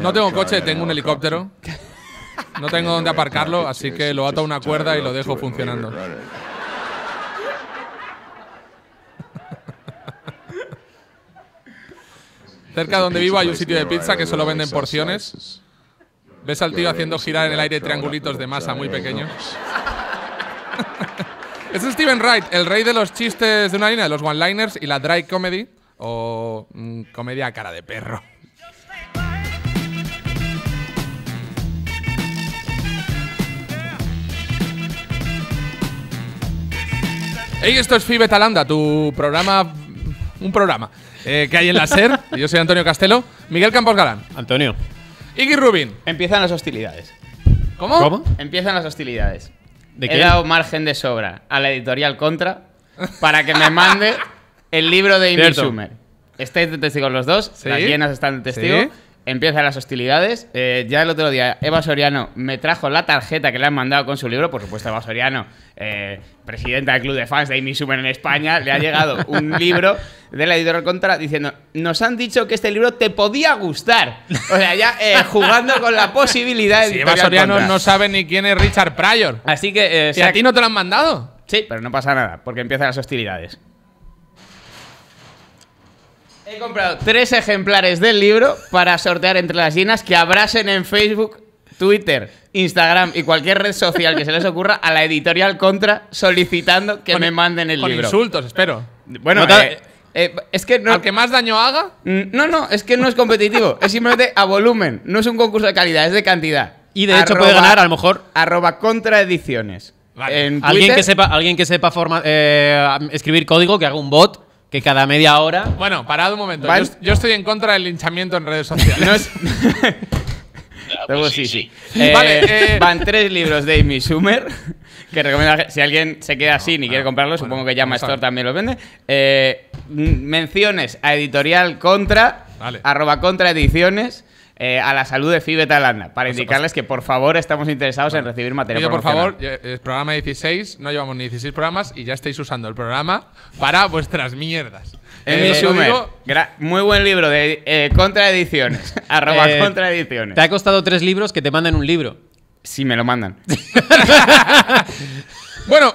No tengo coche, tengo un helicóptero. No tengo dónde aparcarlo, así que lo ato a una cuerda y lo dejo funcionando. Cerca de donde vivo hay un sitio de pizza que solo venden porciones. ¿Ves al tío haciendo girar en el aire triangulitos de masa muy pequeños? es Steven Wright, el rey de los chistes de una línea, de los one-liners y la dry comedy o mm, comedia a cara de perro. Hey, esto es Fibetalanda, tu programa. Un programa eh, que hay en la SER. Yo soy Antonio Castelo. Miguel Campos Galán. Antonio. Iggy Rubin. Empiezan las hostilidades. ¿Cómo? ¿Cómo? Empiezan las hostilidades. He dado margen de sobra a la editorial Contra para que me mande el libro de Amy Schumer. Estáis de testigos los dos, las llenas están de testigo. Empiezan las hostilidades. Eh, ya el otro día, Eva Soriano me trajo la tarjeta que le han mandado con su libro. Por supuesto, Eva Soriano, eh, presidenta del club de fans de Amy en España, le ha llegado un libro de la Contra diciendo: Nos han dicho que este libro te podía gustar. O sea, ya eh, jugando con la posibilidad de. Eva Soriano no sabe ni quién es Richard Pryor. Así que. si a ti no te lo han mandado? Sí, pero no pasa nada, porque empiezan las hostilidades. He comprado tres ejemplares del libro para sortear entre las llenas que abrasen en Facebook, Twitter, Instagram y cualquier red social que se les ocurra a la editorial Contra solicitando que me manden el con insultos, espero. Bueno, eh, eh, es que Al que más daño haga. Mm, no, no, es que no es competitivo. es simplemente a volumen. No es un concurso de calidad, es de cantidad. Y de hecho puede ganar, a lo mejor. Arroba contraediciones. ¿Alguien, que sepa, alguien que sepa forma, eh, escribir código, que haga un bot que cada media hora. Bueno, parad un momento. Yo, estoy en contra del linchamiento en redes sociales. no pues sí, sí. Eh, vale, eh, Van tres libros de Amy Schumer. Que recomiendo, si alguien se queda así sin y quiere comprarlo, supongo que ya Store también los vende. Eh, menciones a editorial contra, arroba contra ediciones. Eh, a la salud de FIBE para indicarles que por favor estamos interesados en recibir material. por favor, es eh, programa 16, no llevamos ni 16 programas y ya estáis usando el programa para vuestras mierdas. Eh, muy buen libro de eh, contraediciones. arroba contraediciones. Te ha costado tres libros que te mandan un libro. Si me lo mandan. Bueno,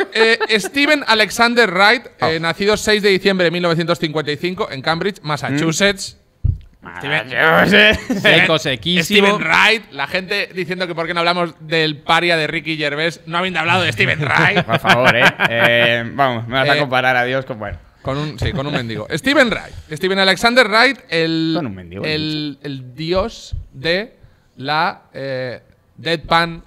Steven Alexander Wright, oh. nacido 6 de diciembre de 1955 en Cambridge, Massachusetts. Mm. Steven, Wright, la gente diciendo que por qué no hablamos del paria de Ricky Gervais, no habiendo hablado de Steven Wright. Por favor, eh. ¿eh? vamos, me vas a eh, comparar a Dios con un, sí, con un mendigo. Steven Wright. Steven Alexander Wright, el, el, dios de la eh, deadpan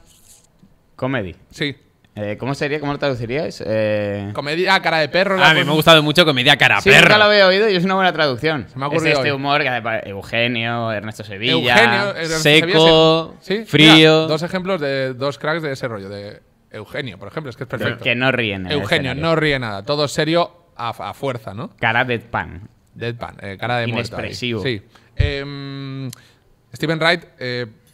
comedy. Sí, eh, ¿Cómo sería? ¿Cómo lo traduciríais? Eh, comedia ah, cara de perro. Ah, a mí me ha gustado mucho comedia cara de perro. lo había oído y es una buena traducción. Se me ha ocurrido. Es este humor que Eugenio, Ernesto Sevilla. Eugenio, seco, ¿sí? frío. dos ejemplos de dos cracks de ese rollo. De Eugenio, por ejemplo, es que es perfecto. que no ríe nada. Eugenio, no ríe nada. Todo serio a, fuerza, ¿no? Cara de pan. Deadpan, eh, cara de muerto. Inexpresivo. Sí. Em, Steven Wright,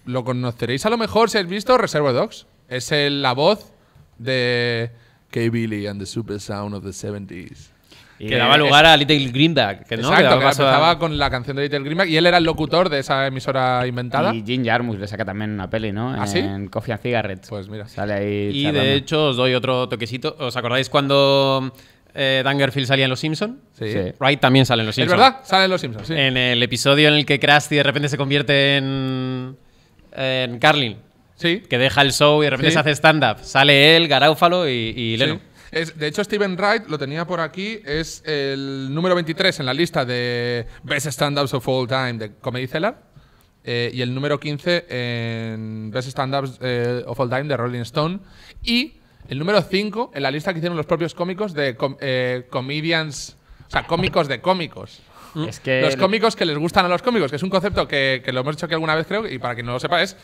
lo conoceréis a lo mejor si habéis visto Reservoir Dogs. Es la voz de K. Billy and the Super Sound of the 70s. que daba lugar a Little Greenback. Que no, exacto, que, empezaba con la canción de Little Greenback y él era el locutor de esa emisora inventada. Y Jim Jarmusch le saca también una peli, ¿no? ¿Ah, sí? En Coffee and Cigarettes. Pues mira. Sale ahí y de hecho os doy otro toquecito. ¿Os acordáis cuando eh, Dangerfield salía en Los Simpsons. Sí. sí. Wright también sale en Los Simpsons. Es verdad, sale en Los Simpsons, sí. En el episodio en el que Krusty de repente se convierte en. en Carlin. Sí. Que deja el show y de repente se hace stand-up. Sale él, Garáufalo y, y Leno. de hecho, Steven Wright lo tenía por aquí. Es el número 23 en la lista de Best Stand-Ups of All Time de Comedy Cellar. Eh, y el número 15 en Best Stand-Ups eh, of All Time de Rolling Stone. Y el número 5 en la lista que hicieron los propios cómicos de eh, Comedians. O sea, cómicos de cómicos. los cómicos que les gustan a los cómicos, que es un concepto que, lo hemos hecho aquí alguna vez, creo, y para quien no lo sepa, es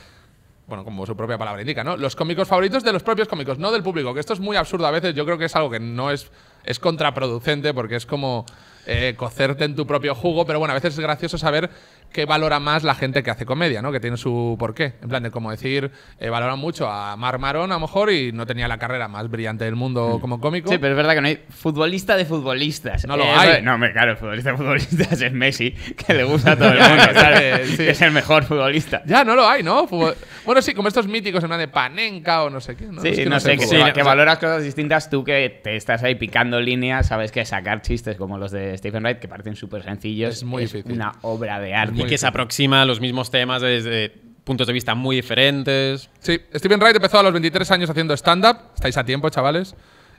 bueno, como su propia palabra indica, ¿no? Los cómicos favoritos de los propios cómicos, no del público, que esto es muy absurdo a veces, yo creo que es algo que no es, es contraproducente porque es como eh, cocerte en tu propio jugo, pero bueno, a veces es gracioso saber que valora más la gente que hace comedia, ¿no? Que tiene su porqué. En plan de como decir, eh, valora mucho a Mar Marón a lo mejor y no tenía la carrera más brillante del mundo mm. como cómico. Sí, pero es verdad que no hay futbolista de futbolistas. No lo eh, hay. No, claro, el futbolista de futbolistas es Messi, que le gusta a todo el mundo, eh, Es el mejor futbolista. Ya, no lo hay, ¿no? Bueno, sí, como estos míticos en una de Panenka o no sé qué. Sí, que no, sé, que valoras cosas distintas tú que te estás ahí picando líneas, sabes que sacar chistes como los de Stephen Wright, que parecen súper sencillos, es, muy una obra de arte y que se aproxima a los mismos temas desde puntos de vista muy diferentes. Sí, Steven Wright empezó a los 23 años haciendo stand-up. Estáis a tiempo, chavales.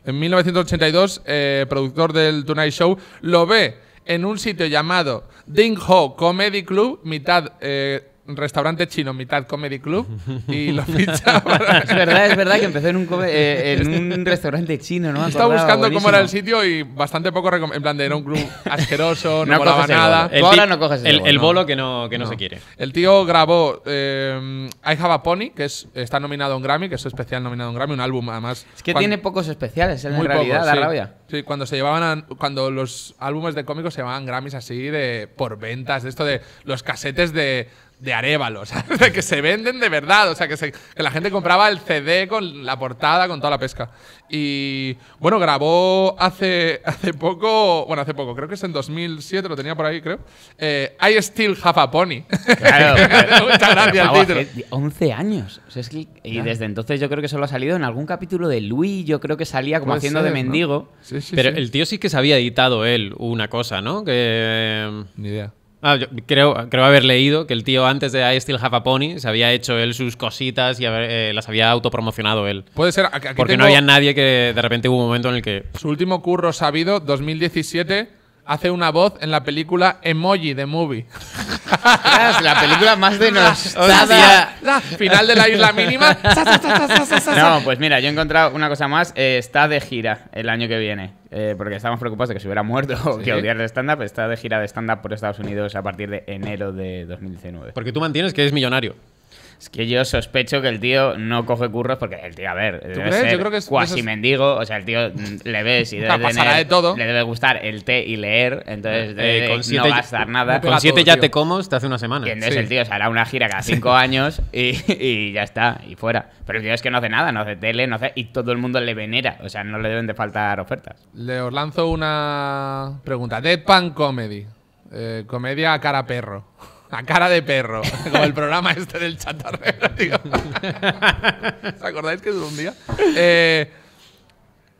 En 1982, eh, productor del Tonight Show, lo ve en un sitio llamado Ding Ho Comedy Club, mitad eh, restaurante chino, mitad comedy club, y lo fichaba. es verdad, es verdad que empezó en un, eh, en un restaurante chino, ¿no? Estaba buscando cómo era el sitio y bastante poco En plan, de, era un club asqueroso, no, no nada. El, no coges el, bolo que no, que no, se quiere. El tío grabó eh, I Have a Pony, que es, está nominado a un Grammy, que es especial nominado a un Grammy, un álbum además. Es que tiene pocos especiales, en muy realidad, la rabia. Sí, cuando se llevaban a, cuando los álbumes de cómicos se llevaban Grammys así de por ventas, de esto de los casetes de de Arevalo, o sea, que se venden de verdad, o sea, que, la gente compraba el CD con la portada, con toda la pesca. Y bueno, grabó hace, hace poco, bueno, hace poco, creo que es en 2007, lo tenía por ahí, creo. Eh, I Still Have a Pony. Claro, Muchas gracias, al título. 11 años. y desde entonces yo creo que solo ha salido en algún capítulo de Louis, yo creo que salía como haciendo de mendigo. pero el tío sí que se había editado él una cosa, ¿no? Que... Eh, Ni idea. Ah, creo, creo haber leído que el tío antes de I Still Have a Pony se había hecho él sus cositas y eh, las había autopromocionado él. Puede ser. porque no había nadie que de repente hubo un momento en el que. Su último curro sabido, 2017, hace una voz en la película Emoji de Movie. la película más denostada. final de la isla mínima. no, pues mira, yo he encontrado una cosa más. Eh, está de gira el año que viene. Eh, porque estábamos preocupados de que se hubiera muerto o que odiar de stand-up, está de gira de stand-up por Estados Unidos a partir de enero de 2019. Porque tú mantienes que es millonario. Es que yo sospecho que el tío no coge curros porque el tío, a ver, ¿Tú crees? yo creo que es cuasi mendigo. O sea, el tío mm, le ves y Le debe gustar el té y leer, entonces eh, no a siete, nada. Con siete ya te como, te hace una semana. Quién entonces el tío o se hará una gira cada cinco años y, ya está, y fuera. Pero el tío es que no hace nada, no hace tele, no hace. Y todo el mundo le venera. O sea, no le deben de faltar ofertas. Le os lanzo una pregunta. Pan Comedy. Eh, comedia a cara perro. La cara de perro. Como el programa este del chatarrero, digamos. ¿Os acordáis que es un día? Eh,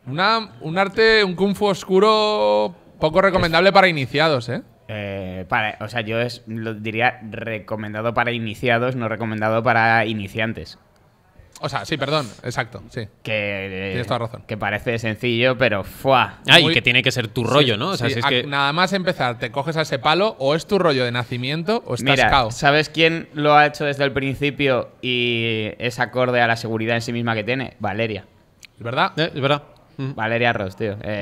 un arte, un kung fu oscuro poco recomendable para iniciados, ¿eh? eh o sea, yo es, diría recomendado para iniciados, no recomendado para iniciantes. O sea, sí, perdón, exacto, sí. Que, Tienes toda razón. Que parece sencillo, pero ¡fuá! Ah, y que tiene que ser tu rollo, ¿no? que... Nada más empezar, te coges a ese palo, o es tu rollo de nacimiento, o estás Mira, ¿sabes quién lo ha hecho desde el principio y es acorde a la seguridad en sí misma que tiene? Valeria. ¿Es ¿Verdad? Eh, es verdad. Valeria Ross, tío. Eh,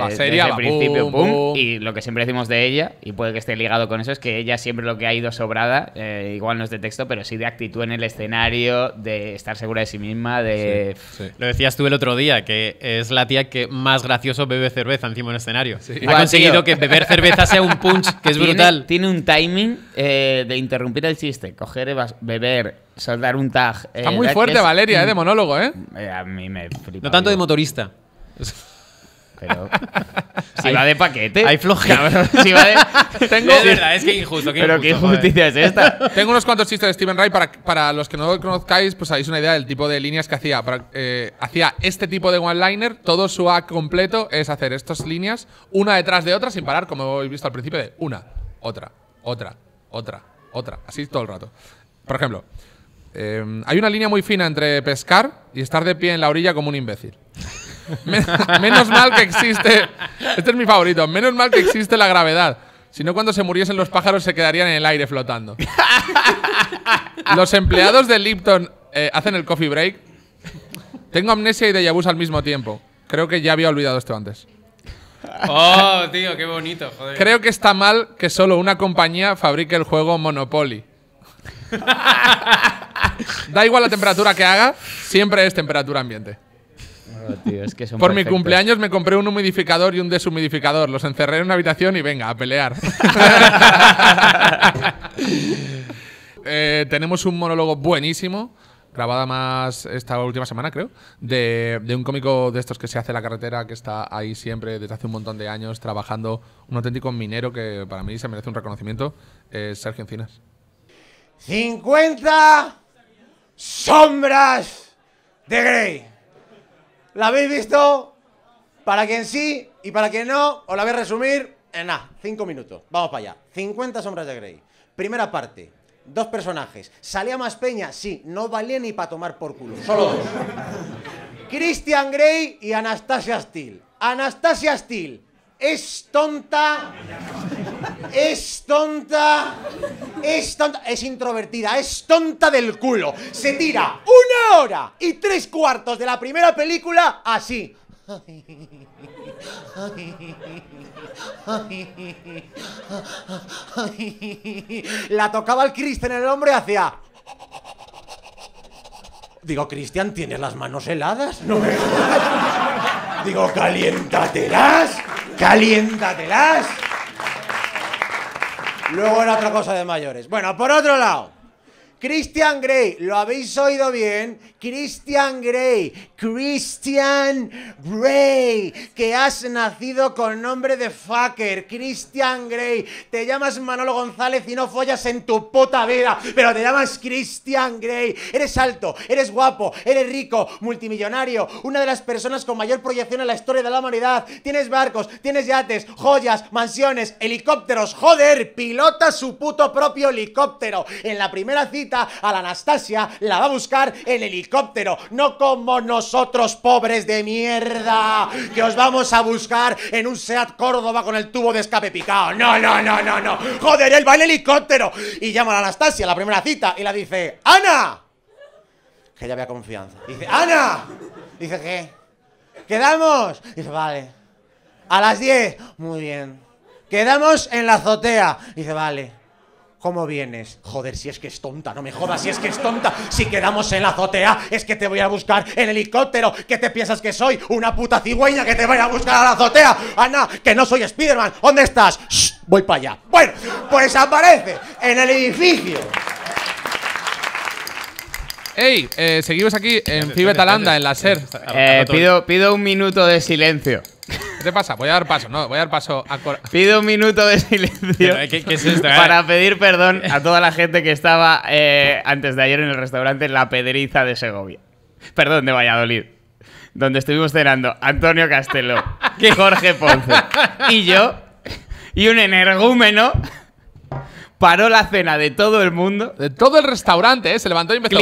principio, Y lo que siempre decimos de ella, y puede que esté ligado con eso, es que ella siempre lo que ha ido sobrada, eh, igual no es de texto, pero sí de actitud en el escenario, de estar segura de sí misma, de. Lo decías tú el otro día, que es la tía que más gracioso bebe cerveza encima el escenario. Ha conseguido que beber cerveza sea un punch, que es brutal. Tiene un timing eh, de interrumpir el chiste, coger, beber, soldar un tag. Está muy fuerte, Valeria, de monólogo, ¿eh? A mí me flipa. No tanto de motorista. si va de paquete. Hay flojera. si va de. Tengo... Es verdad, es que injusto. pero qué injusticia es esta. Tengo unos cuantos chistes de Steven Wright. Para, los que no lo conozcáis, pues sabéis una idea del tipo de líneas que hacía. Eh, hacía este tipo de one-liner. Todo su A completo es hacer estas líneas una detrás de otra sin parar, como habéis visto al principio, de una, otra, otra, otra, otra. Así todo el rato. Por ejemplo, eh, hay una línea muy fina entre pescar y estar de pie en la orilla como un imbécil menos mal que existe. Este es mi favorito. Menos mal que existe la gravedad. Si no, cuando se muriesen los pájaros se quedarían en el aire flotando. Los empleados de Lipton eh, hacen el coffee break. Tengo amnesia y déjà vu al mismo tiempo. Creo que ya había olvidado esto antes. Oh, tío, qué bonito, Creo que está mal que solo una compañía fabrique el juego Monopoly. da igual la temperatura que haga, siempre es temperatura ambiente. Oh, Por mi cumpleaños me compré un humidificador y un deshumidificador. Los encerré en una habitación y venga, a pelear. Eh, tenemos un monólogo buenísimo grabada más esta última semana, creo, de, un cómico de estos que se hace la carretera, que está ahí siempre desde hace un montón de años trabajando, un auténtico minero que para mí se merece un reconocimiento, es Sergio Encinas. 50 sombras de Grey. ¿La habéis visto? Para quien sí y para quien no, os la voy a resumir en nada, cinco minutos. Vamos para allá. 50 sombras de Grey. Primera parte. Dos personajes. ¿Salía más peña? Sí, no valía ni para tomar por culo. Solo dos. Christian Grey y Anastasia Steele. Anastasia Steele es tonta es tonta. Es tonta. Es introvertida. Es tonta del culo. Se tira una hora y tres cuartos de la primera película así. La tocaba el Cristian en el hombre hacia. Digo, Cristian, tienes las manos heladas. No me. Digo, caliéntatelas. Caliéntatelas. Luego era otra cosa de mayores. Bueno, por otro lado. Christian Grey, lo habéis oído bien, Christian Grey, Christian Grey, que has nacido con nombre de fucker, Christian Grey, te llamas Manolo González y no follas en tu puta vida, pero te llamas Christian Grey, eres alto, eres guapo, eres rico, multimillonario, una de las personas con mayor proyección en la historia de la humanidad, tienes barcos, tienes yates, joyas, mansiones, helicópteros, joder, pilota su puto propio helicóptero, en la primera cita a la Anastasia, la va a buscar el helicóptero. No como nosotros, pobres de mierda, que os vamos a buscar en un SEAT Córdoba con el tubo de escape picado. No, no, no, no, no. Joder, él va en helicóptero. Y llama a la Anastasia, la primera cita, y la dice, ¡Ana! Que ya había confianza. dice, ¡Ana! dice, ¿qué? ¿Quedamos? dice, vale. A las 10. Muy bien. Quedamos en la azotea. dice, vale. ¿Cómo vienes? Joder, si es que es tonta, no me jodas, si es que es tonta. Si quedamos en la azotea, es que te voy a buscar en helicóptero. ¿Qué te piensas que soy? Una puta cigüeña que te vaya a buscar a la azotea. Ana, que no soy Spiderman. ¿Dónde estás? voy para allá. Bueno, pues aparece en el edificio. Hey, eh, seguimos aquí en Fibetalanda, en la SER. Eh, pido un minuto de silencio. ¿Qué pasa? Voy a dar paso, ¿no? Voy a dar paso a Pido un minuto de silencio ¿Qué, es esto, para pedir perdón a toda la gente que estaba eh, antes de ayer en el restaurante La Pedriza de Segovia. Perdón, de Valladolid. Donde estuvimos cenando Antonio Castelo, Jorge Ponce y yo. Y un energúmeno paró la cena de todo el mundo. De todo el restaurante, ¿eh? Se levantó y empezó. a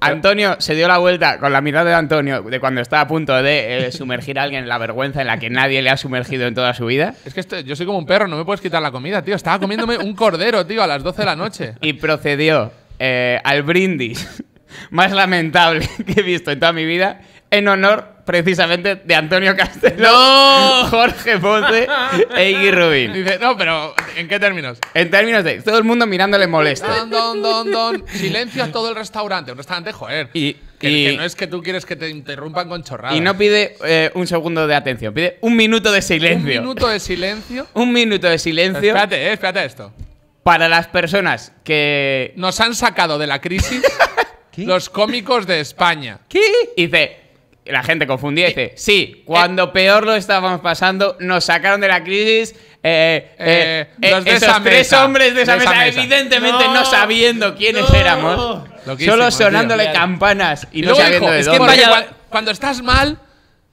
Antonio se dio la vuelta con la mirada de Antonio de cuando estaba a punto de eh, sumergir a alguien en la vergüenza en la que nadie le ha sumergido en toda su vida. Es que yo soy como un perro, no me puedes quitar la comida, tío. Estaba comiéndome un cordero, tío, a las 12 de la noche. Y procedió eh, al brindis más lamentable que he visto en toda mi vida en honor precisamente de Antonio Castelo, Jorge Ponce e Iggy Rubin. Dice, no, pero ¿en qué términos? En términos de todo el mundo mirándole molesto. Don, don, don, don. Silencio a todo el restaurante. Un restaurante, joder. Y, que, no es que tú quieres que te interrumpan con chorradas. Y no pide eh, un segundo de atención, pide un minuto de silencio. ¿Un minuto de silencio? un minuto de silencio. Espérate, eh, espérate esto. Para las personas que... Nos han sacado de la crisis los cómicos de España. ¿Qué? Y dice, la gente confundiese. Eh, sí, cuando eh, peor lo estábamos pasando, nos sacaron de la crisis. Eh, los tres hombres de esa, evidentemente no, sabiendo quiénes éramos, solo sonándole campanas y, es Que cuando, cuando estás mal,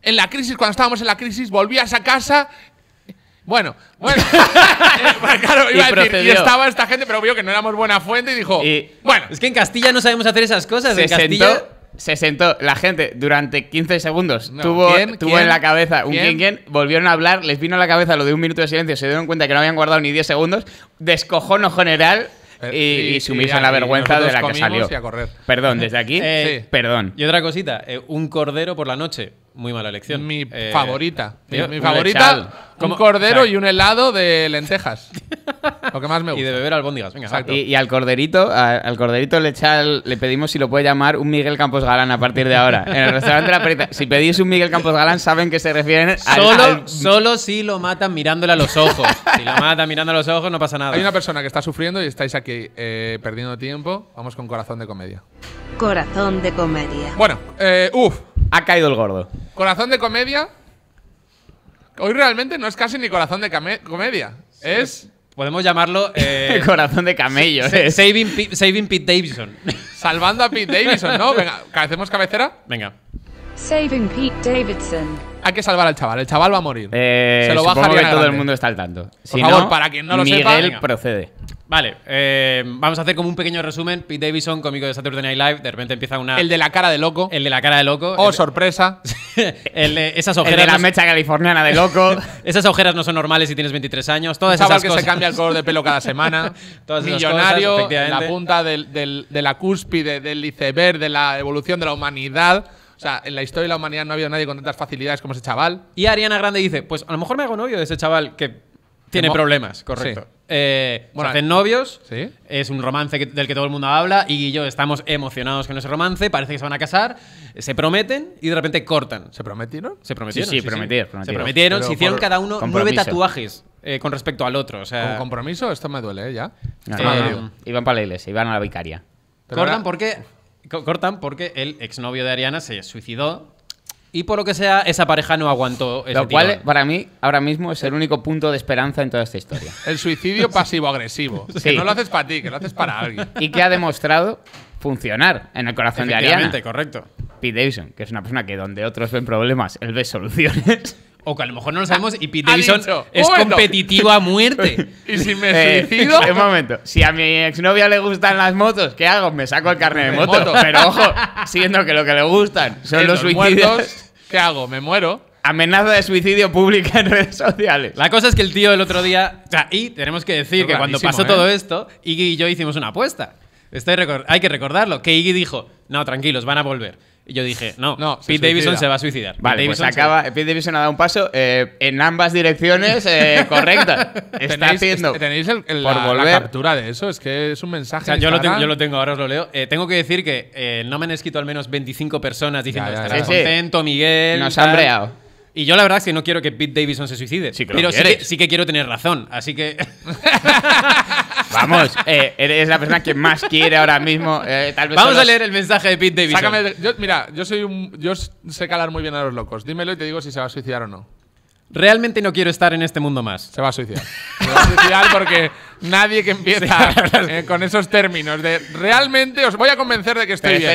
en la crisis, cuando estábamos en la crisis, volvías a casa bueno, bueno. claro, iba y, a decir, estaba esta gente, pero vio que no éramos buena fuente y dijo. bueno. Es que en Castilla no sabemos hacer esas cosas. en Castilla se sentó la gente durante 15 segundos. tuvo tuvo en la cabeza un ¿quién? volvieron a hablar, les vino a la cabeza lo de un minuto de silencio, se dieron cuenta que no habían guardado ni 10 segundos, descojono general. Eh, y, y, en la vergüenza de la que salió. Perdón, desde aquí. Eh, perdón. Y otra cosita, eh, un cordero por la noche muy mala elección. Mi eh, favorita. mi favorita, un cordero y un helado de lentejas. lo que más me gusta. Y de beber albóndigas, Y, al corderito, al corderito le, le pedimos si lo puede llamar un Miguel Campos Galán a partir de ahora. En el restaurante de la perita. Si pedís un Miguel Campos Galán, saben que se refieren solo, Solo si lo matan mirándole a los ojos. si lo matan mirando a los ojos, no pasa nada. Hay una persona que está sufriendo y estáis aquí eh, perdiendo tiempo. Vamos con corazón de comedia. Corazón de comedia. Bueno, eh, uff. Ha caído el gordo. Corazón de comedia. Hoy realmente no es casi ni corazón de comedia. Es. Podemos llamarlo. Eh, corazón de camello. Saving, Pete Davidson. Salvando a Pete Davidson, ¿no? Venga, ¿hacemos cabecera? Venga. Saving Pete Davidson. Hay que salvar al chaval, el chaval va a morir. Eh, Se lo va a que todo el mundo está al tanto. Por favor, para quien no lo sepa. Miguel procede. Vale, eh, vamos a hacer como un pequeño resumen. Pete davison cómico de Saturday Night Live, de repente empieza una. El de la cara de loco. El de la cara de loco. Oh, sorpresa. el de esas ojeras. El de la mecha californiana de loco. esas ojeras no son normales si tienes 23 años. Todas esas que se cambia el color de pelo cada semana. Todas Millonario, en la punta del, de la cúspide, del iceberg, de la evolución de la humanidad. O sea, en la historia de la humanidad no ha habido nadie con tantas facilidades como ese chaval. Y Ariana Grande dice: Pues a lo mejor me hago novio de ese chaval que tiene problemas, correcto. Eh, bueno, se hacen novios, es un romance del que todo el mundo habla y yo estamos emocionados con ese romance, parece que se van a casar, se prometen y de repente cortan. ¿Se prometieron? Se prometieron. Sí, Se prometieron, se hicieron cada uno nueve tatuajes eh, con respecto al otro. O sea, ¿Con compromiso? Esto me duele, ¿eh? ¿ya? iban para la iglesia, iban a la vicaria. cortan porque... Cortan porque el exnovio de Ariana se suicidó y por lo que sea, esa pareja no aguantó ese Lo cual, para mí, ahora mismo es el único punto de esperanza en toda esta historia. El suicidio pasivo-agresivo. Que no lo haces para ti, que lo haces para alguien. Y que ha demostrado funcionar en el corazón de Ariana. correcto. Pete Davidson, que es una persona que donde otros ven problemas, él ve soluciones. O que a lo mejor no lo sabemos y Pete Davidson es competitiva competitivo a muerte. ¿Y si me eh, Un momento. Si a mi exnovia le gustan las motos, ¿qué hago? Me saco el carnet de moto. Pero ojo, siendo que lo que le gustan son los, suicidios. ¿Qué hago? ¿Me muero? Amenaza de suicidio pública en redes sociales. La cosa es que el tío el otro día. O sea, y tenemos que decir que cuando pasó todo ¿eh? esto, Iggy y yo hicimos una apuesta. hay que recordarlo. Que Iggy dijo: No, tranquilos, van a volver. Y yo dije, no, Pete Davidson se va a suicidar. Vale, Pete pues acaba. Pete Davidson ha dado un paso eh, en ambas direcciones eh, Correcta. Está haciendo. ¿Tenéis el, por la, la, captura de eso? Es que es un mensaje. yo, lo tengo, yo, lo tengo, ahora os lo leo. Eh, tengo que decir que eh, no me han escrito al menos 25 personas diciendo, ya, ya, contento, Miguel. Nos han breado. Y yo la verdad es que no quiero que Pete Davidson se suicide. Sí que pero sí que, quiero tener razón. Así que. Vamos, eh, eres la persona que más quiere ahora mismo. Eh, Vamos a leer el mensaje de Pete Davidson. mira, yo soy un. Yo sé calar muy bien a los locos. Dímelo y te digo si se va a suicidar o no. Realmente no quiero estar en este mundo más. Se va a suicidar. Se va a suicidar porque nadie que empieza eh, con esos términos de realmente os voy a convencer de que estoy bien.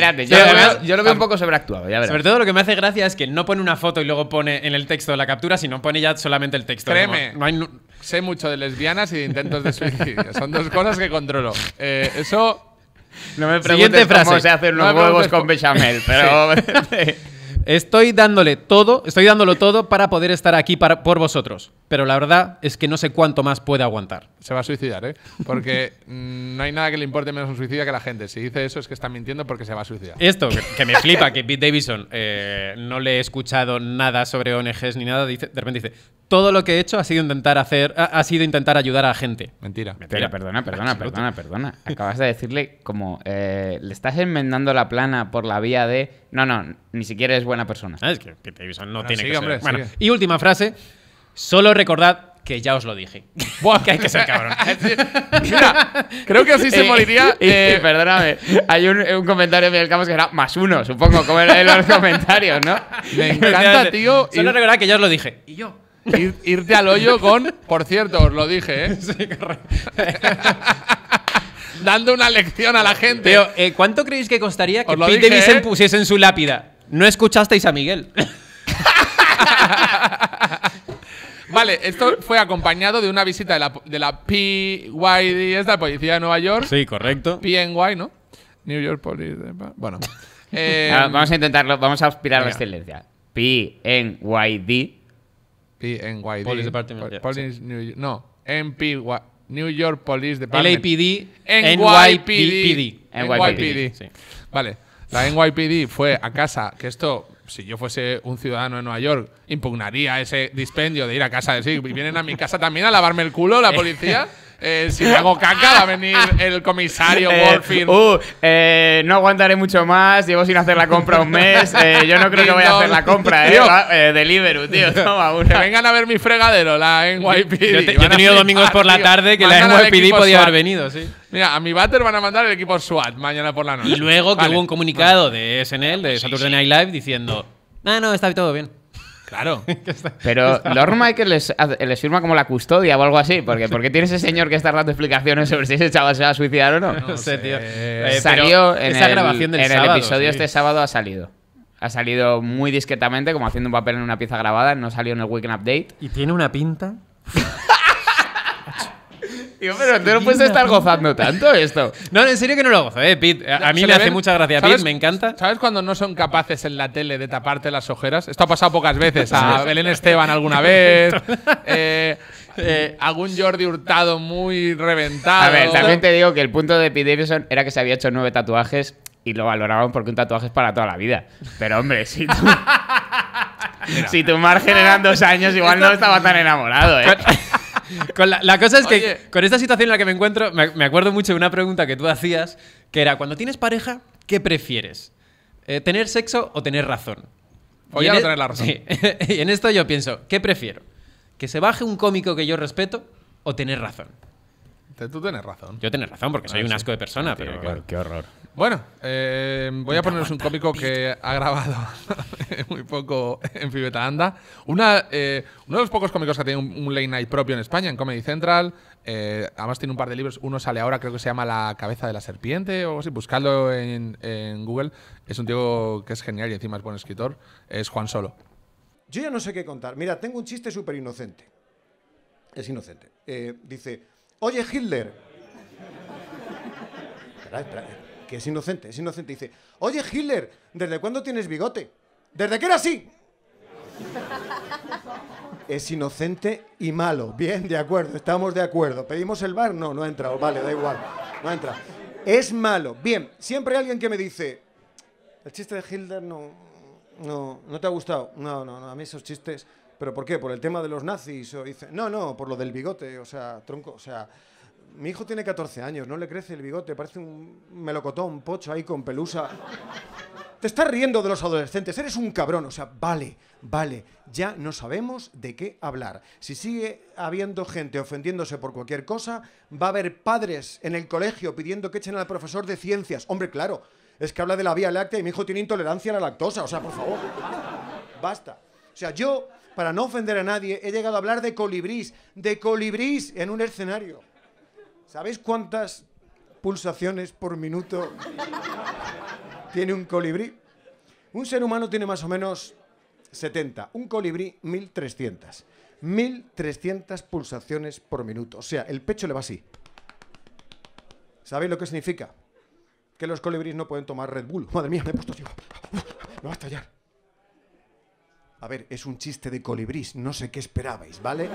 Yo, lo veo un poco sobreactuado, Sobre todo lo que me hace gracia es que no pone una foto y luego pone en el texto la captura, sino pone ya solamente el texto. Créeme, no sé mucho de lesbianas y de intentos de suicidio. Son dos cosas que controlo. Eh, eso... No me preguntes cómo se hacen los huevos con bechamel, pero... estoy dándole todo, estoy dándolo todo para poder estar aquí por vosotros pero la verdad es que no sé cuánto más puede aguantar. Se va a suicidar, ¿eh? Porque mm, no hay nada que le importe menos un suicida que la gente. Si dice eso es que está mintiendo porque se va a suicidar. Esto, que me flipa, que Pete Davidson eh, no le he escuchado nada sobre ONGs ni nada, dice, de repente dice, todo lo que he hecho ha sido intentar hacer, ha, sido intentar ayudar a la gente. Mentira. Mentira. perdona, perdona, perdona, perdona. Acabas de decirle como, eh, le estás enmendando la plana por la vía de, no, no, ni siquiera es buena persona. ¿Sabes ah, es que Pete Davidson no tiene que ser. bueno, y última frase. Solo recordad que ya os lo dije. Buah, que hay que ser cabrón. Mira, creo que así se eh, moriría. Eh, perdóname. Hay un, comentario de Miguel Campos que era más uno, supongo, como en los comentarios, ¿no? Me encanta, tío. Solo recordad que ya os lo dije. Y yo. irte al hoyo con, por cierto, os lo dije, ¿eh? Dando una lección a la gente. Pero, eh, ¿cuánto creéis que costaría que Pete Davidson ¿eh? pusiese en su lápida? No escuchasteis a Miguel. Vale, esto fue acompañado de una visita de la, de la PYD, es la Policía de Nueva York. Sí, correcto. PNY, ¿no? New York Police. Eh, bueno. Ah, eh, vamos a intentarlo, vamos a aspirar a la excelencia. PNYD. PNYD. Police Department. Police New York. No, NPY. New York Police Department. LAPD. NYPD. NYPD. NYPD. NYPD. Sí. Vale. La NYPD fue a casa, que esto si yo fuese un ciudadano de Nueva York, impugnaría ese dispendio de ir a casa de sí. ¿Vienen a mi casa también a lavarme el culo la policía? Eh, si me hago caca, va a venir el comisario eh, Wolfing. Uh, eh, no aguantaré mucho más, llevo sin hacer la compra un mes. yo no creo que voy a hacer la compra, eh. Tío. Deliveroo, tío, vengan a ver mi fregadero, la NYPD. Yo, he tenido domingos por la tarde que la NYPD podía haber venido, sí. Mira, a mi váter van a mandar el equipo SWAT mañana por la noche. Y luego que hubo un comunicado de SNL, de Saturday Night Live, diciendo: Ah, no, está todo bien. Claro. Pero Lord Michael les, firma como la custodia o algo así. Porque, qué tiene ese señor que está dando explicaciones sobre si ese chaval se va a suicidar o no. No, sé, tío. Eh, eh, en, el, grabación del en el episodio este sábado ha salido. Ha salido muy discretamente, como haciendo un papel en una pieza grabada. No salió en el Weekend Update. Y tiene una pinta. pero tú no puedes estar gozando tanto esto. No, en serio que no lo gozo, eh, Pete. A, mí me hace mucha gracia, Pete, me encanta. ¿Sabes cuando no son capaces en la tele de taparte las ojeras? Esto ha pasado pocas veces. A Belén Esteban alguna vez. Eh, eh, algún Jordi Hurtado muy reventado. A ver, también te digo que el punto de Pete Davidson era que se había hecho nueve tatuajes y lo valoraban porque un tatuaje es para toda la vida. Pero hombre, si si tu margen eran dos años, igual no estaba tan enamorado, ¿eh? la, cosa es que con esta situación en la que me encuentro, me, acuerdo mucho de una pregunta que tú hacías, que era, cuando tienes pareja, ¿qué prefieres? Eh, ¿Tener sexo o tener razón? O ya no e- tener la razón. Sí. y en esto yo pienso, ¿qué prefiero? ¿Que se baje un cómico que yo respeto o tener razón? Tú tienes razón. Yo tengo razón porque soy ah, un asco de persona, ah, pero... Qué horror. Bueno, eh, voy a poneros un cómico que ha grabado muy poco en Fibeta Anda. Eh, uno de los pocos cómicos que tiene un, un late night propio en España, en Comedy Central. Eh, además tiene un par de libros. Uno sale ahora, creo que se llama La cabeza de la serpiente o algo así. Buscadlo en, en Google. Es un tío que es genial y encima es buen escritor. Es Juan Solo. Yo ya no sé qué contar. Mira, tengo un chiste súper inocente. Es inocente. dice, oye Hitler. espera, espera que es inocente, es inocente. Dice, oye Hitler, ¿desde cuándo tienes bigote? ¿Desde que era así? es inocente y malo. Bien, de acuerdo, estamos de acuerdo. ¿Pedimos el bar? No, no ha entrado. Vale, da igual. No entra. Es malo. Bien, siempre hay alguien que me dice, el chiste de Hitler no, no, no te ha gustado. No, no, no, a mí esos chistes. ¿Pero por qué? ¿Por el tema de los nazis? O dice, no, no, por lo del bigote, o sea, tronco, o sea, mi hijo tiene 14 años, no le crece el bigote, parece un melocotón, pocho ahí con pelusa. Te estás riendo de los adolescentes, eres un cabrón, o sea, vale, vale, ya no sabemos de qué hablar. Si sigue habiendo gente ofendiéndose por cualquier cosa, va a haber padres en el colegio pidiendo que echen al profesor de ciencias. Hombre, claro, es que habla de la vía láctea y mi hijo tiene intolerancia a la lactosa, o sea, por favor, basta. O sea, yo, para no ofender a nadie, he llegado a hablar de colibrís, de colibrís en un escenario. ¿Sabéis cuántas pulsaciones por minuto tiene un colibrí? Un ser humano tiene más o menos 70, un colibrí 1300. 1300 pulsaciones por minuto. O sea, el pecho le va así. ¿Sabéis lo que significa? Que los colibríes no pueden tomar Red Bull. Madre mía, me he puesto yo. Me va a estallar. A ver, es un chiste de colibrís. No sé qué esperabais, ¿vale?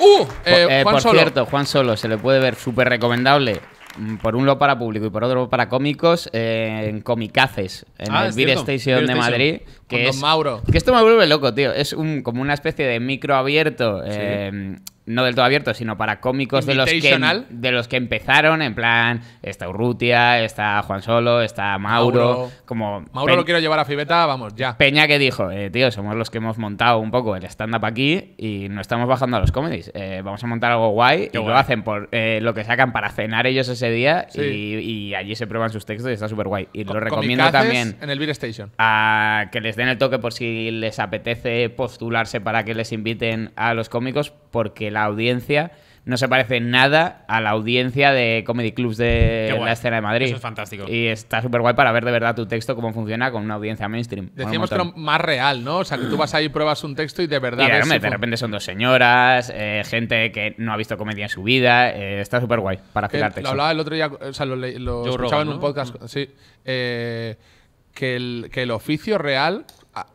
¡Uh! por eh, eh, cierto, Juan Solo se le puede ver súper recomendable mm, por un lado para público y por otro para cómicos, eh, en Comicaces, en ah, el Beat Station, de Madrid. Que Con es, Mauro. Que esto me vuelve loco, tío. Es un, como una especie de micro abierto. Em, no del todo abierto, sino para cómicos de los, que, em- de los que empezaron, en plan, está Urrutia, está Juan Solo, está Mauro. Mauro como Mauro lo quiero llevar a Fibeta, vamos, ya. Peña que dijo, eh, tío, somos los que hemos montado un poco el stand-up aquí y no estamos bajando a los comedies. Eh, vamos a montar algo guay y lo hacen por eh, lo que sacan para cenar ellos ese día y, allí se prueban sus textos y está súper guay. Y lo recomiendo también. En el Beer Station. A que les den el toque por si les apetece postularse para que les inviten a los cómicos, porque la audiencia no se parece nada a la audiencia de comedy clubs de la escena de Madrid. Eso es fantástico. Y está súper guay para ver de verdad tu texto, cómo funciona con una audiencia mainstream. Decíamos que más real, ¿no? O sea, que tú vas ahí, pruebas un texto y de verdad... Y de, repente son dos señoras, eh, gente que no ha visto comedia en su vida. Eh, está súper guay para fijar texto. Lo hablaba el otro día, o sea, lo, escuchaba en un podcast, sí. Eh, que, el, que el oficio real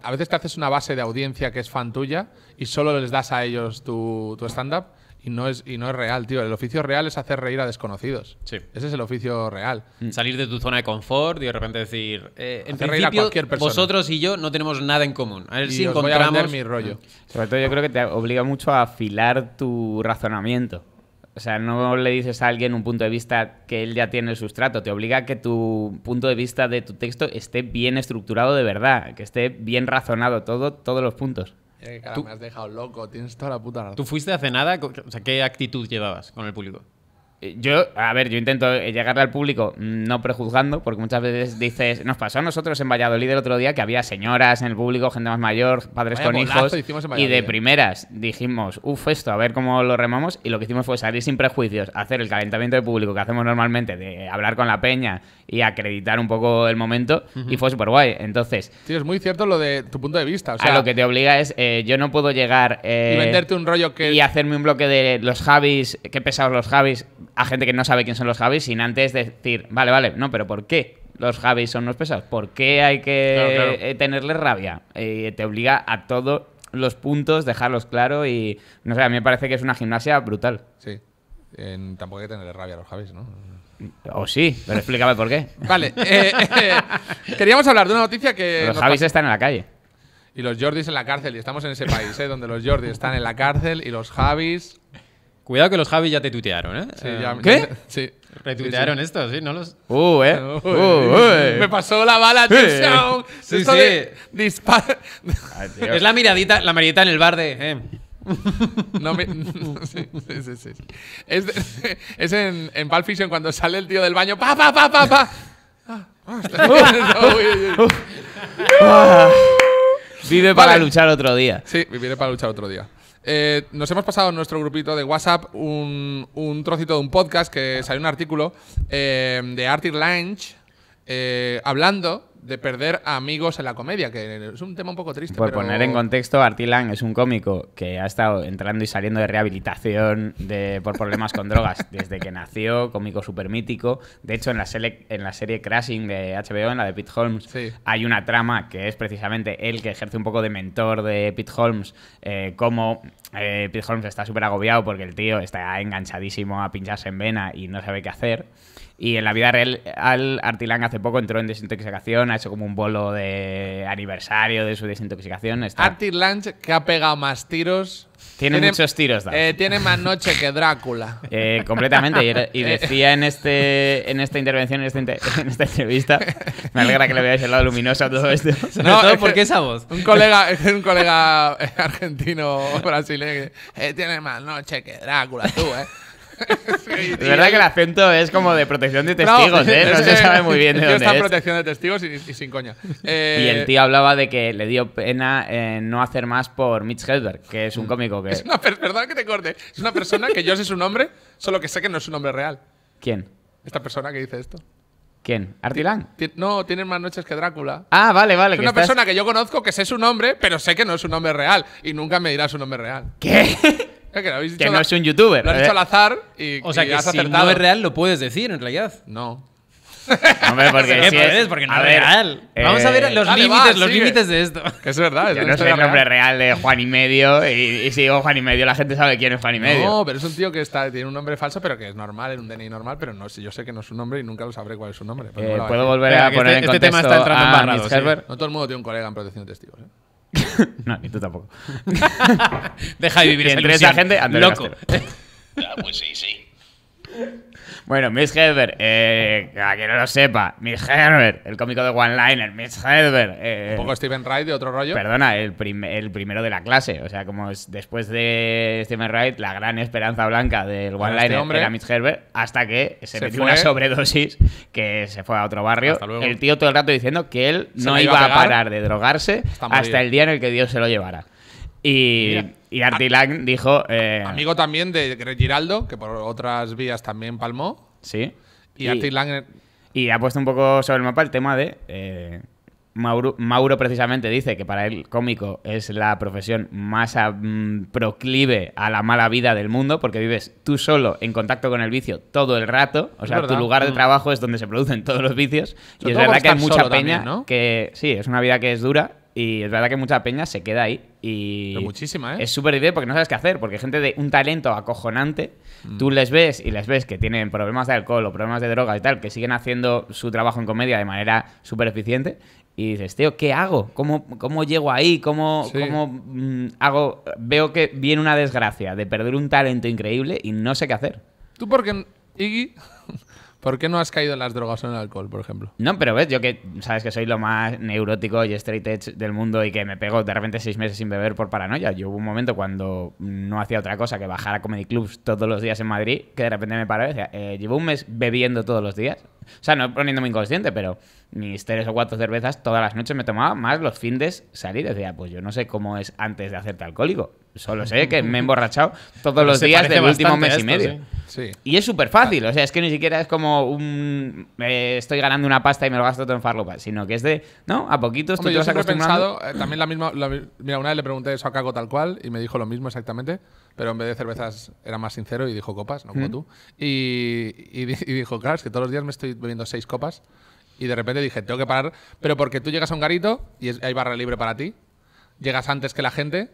a, veces te haces una base de audiencia que es fan tuya y solo les das a ellos tu, stand-up y no es y no es real, tío. El oficio real es hacer reír a desconocidos. Ese es el oficio real. Mm. Salir de tu zona de confort y de repente decir, eh, a cualquier persona. vosotros y yo no tenemos nada en común. A si voy a mi rollo. Mm. Sobre todo yo creo que te obliga mucho a afilar tu razonamiento. O sea, no le dices a alguien un punto de vista que él ya tiene el sustrato, te obliga a que tu punto de vista de tu texto esté bien estructurado de verdad, que esté bien razonado todo, todos los puntos. Eh, me has dejado loco, tienes toda la puta razón. ¿Tú fuiste hace nada? O sea, ¿qué actitud llevabas con el público? Eh, yo, a ver, yo intento eh, llegarle al público mm, no prejuzgando, porque muchas veces dices, nos pasó a nosotros en Valladolid el otro día que había señoras en el público, gente más mayor, padres con hijos, y de primeras dijimos, uff, esto, a ver cómo lo remamos, y lo que hicimos fue salir sin prejuicios, hacer el calentamiento de público que hacemos normalmente, de hablar con la peña y acreditar un poco el momento, y fue súper guay. Entonces... Sí, es muy cierto lo de tu punto de vista. O sea, a lo que te obliga es, eh, yo no puedo llegar... y Y hacerme un bloque de los Javis, qué pesados los Javis a gente que no sabe quién son los Javis sin antes decir, vale, vale, no, pero ¿por qué los Javis son los pesados? ¿Por qué hay que tenerle eh, tenerles rabia? Eh, te obliga a todos los puntos, dejarlos claro y, no sé, a mí me parece que es una gimnasia brutal. Sí. tampoco hay que tenerle rabia a los Javis, ¿no? O sí, pero explícame por qué. Vale. Eh, queríamos hablar de una noticia que... Los Javis están en la calle. Y los Jordis en la cárcel, y estamos en ese país, ¿eh? donde los Jordis están en la cárcel y los Javis Cuidado que los Javi ya te tuitearon, ¿eh? eh ¿Qué? Sí. Retuitearon esto, ¿sí? No los... Uh eh. uh, ¿eh? Me pasó la bala, Sí, esto sí. De dispara. es la miradita, la miradita en el bar de... Eh. No, me, sí, sí, sí, Es, es en, en Pulp Fiction cuando sale el tío del baño. ¡Pa, pa, pa, pa, pa! Ah, vive para luchar otro día. Sí, vive para luchar otro día. Eh, nos hemos pasado en nuestro grupito de WhatsApp un, trocito de un podcast que salió un artículo eh, de Artie Lange eh, hablando de perder amigos en la comedia, que es un tema un poco triste. Por poner en contexto, Artilan es un cómico que ha estado entrando y saliendo de rehabilitación por problemas con drogas desde que nació, cómico súper mítico. De hecho, en la, en la serie Crashing de HBO, en la de Pete Holmes, hay una trama que es precisamente él que ejerce un poco de mentor de Pete Holmes, eh, como eh, Pete Holmes está súper agobiado porque el tío está enganchadísimo a pincharse en vena y no sabe qué hacer. Y en la vida real, Al Artilán hace poco entró en desintoxicación, ha hecho como un bolo de aniversario de su desintoxicación. Está... Artilán, que ha pegado más tiros. Tiene, muchos tiros, eh, tiene más noche que Drácula. Eh, completamente. Y, eh. decía en, este, en esta intervención, este en, esta entrevista, me alegra que le veáis el lado luminoso a todo esto. no, porque esa voz. Un colega, un colega argentino brasileño tiene más noche que Drácula, tú, ¿eh? Es verdad que el acento es como de protección de testigos, ¿eh? no, ¿eh? No se sabe muy bien de dónde está es. protección de testigos y, y sin coña. Eh, y el tío hablaba de que le dio pena eh, no hacer más por Mitch Hedberg, que es un mm. cómico que... Es una perdón que te corte. Es una persona que yo sé su nombre, solo que sé que no es su nombre real. ¿Quién? Esta persona que dice esto. ¿Quién? ¿Artilán? No, tienen más noches que Drácula. Ah, vale, vale. Es una persona que yo conozco que sé su nombre, pero sé que no es su nombre real. Y nunca me dirá su nombre real. ¿Qué? que, no es un youtuber. Lo has hecho eh. al azar y. O sea, que si no es real, lo puedes decir en realidad. No. Hombre, porque eh, puedes, porque no es real. Eh, Vamos a ver los límites, los límites de esto. Que es verdad. Es Yo no soy el nombre real de Juan y medio y, si digo Juan y medio la gente sabe quién es Juan y medio. No, pero es un tío que está, tiene un nombre falso, pero que es normal, es un DNI normal, pero no, yo sé que no es su nombre y nunca lo sabré cuál es su nombre. Pues puedo volver a, poner este, en este contexto tema está entrando a en barrado, No todo el mundo tiene un colega en protección de testigos. ¿eh? no, ni tú tampoco. Deja de vivir Entre esa gente, Loco. Ah, pues sí, sí. Bueno, Miss Herbert, eh, a quien no lo sepa, Miss Hedberg, el cómico de One Liner, Miss Herbert, eh, un poco Steven Wright de otro rollo. Perdona, el, el, primero de la clase. O sea, como es, después de Steven Wright, la gran esperanza blanca del este One Liner era Miss Herbert, hasta que se, metió una sobredosis que se fue a otro barrio. El tío todo el rato diciendo que él no iba, a, parar de drogarse hasta el día en el que Dios se lo llevara. Y, y Artilán dijo. Eh, amigo también de Giraldo, que por otras vías también palmó. Sí. Y, y Artilán. Y ha puesto un poco sobre el mapa el tema de. Eh, Mauro, precisamente dice que para él cómico es la profesión más mm, proclive a la mala vida del mundo porque vives tú solo en contacto con el vicio todo el rato. O sea, tu lugar de mm. trabajo es donde se producen todos los vicios. y es verdad que hay mucha peña que sí, es una vida que es dura y es verdad que mucha peña se queda ahí. Y muchísima, ¿eh? Es súper difícil porque no sabes qué hacer, porque gente de un talento acojonante, mm. tú les ves y les ves que tienen problemas de alcohol o problemas de drogas y tal, que siguen haciendo su trabajo en comedia de manera súper eficiente. Y dices, tío, ¿qué hago? ¿Cómo, cómo llego ahí? ¿Cómo, cómo mm, hago? Veo que viene una desgracia de perder un talento increíble y no sé qué hacer. Tú porque Iggy ¿Por qué no has caído en las drogas o en el alcohol, por ejemplo? No, pero ves, yo que sabes que soy lo más neurótico y straight edge del mundo y que me pego de repente seis meses sin beber por paranoia. Yo hubo un momento cuando no hacía otra cosa que bajar a comedy clubs todos los días en Madrid, que de repente me paró y eh, llevo un mes bebiendo todos los días. O sea, no poniéndome inconsciente, pero mis tres o cuatro cervezas todas las noches me tomaba, más los fines salir. Decía, pues yo no sé cómo es antes de hacerte alcohólico. Solo sé que me he emborrachado todos los días del último mes y medio. Y es súper fácil. Ah. O sea, es que ni siquiera es como un. estoy ganando una pasta y me lo gasto todo en farlopa, sino que es de. No, a poquitos estoy yo eh, también la misma. mira, una vez le pregunté eso a Caco tal cual y me dijo lo mismo exactamente, pero en vez de cervezas era más sincero y dijo copas, no como tú. Y, y, y dijo, claro, es que todos los días me estoy bebiendo seis copas. Y de repente dije, tengo que parar. Pero porque tú llegas a un garito y hay barra libre para ti. Llegas antes que la gente,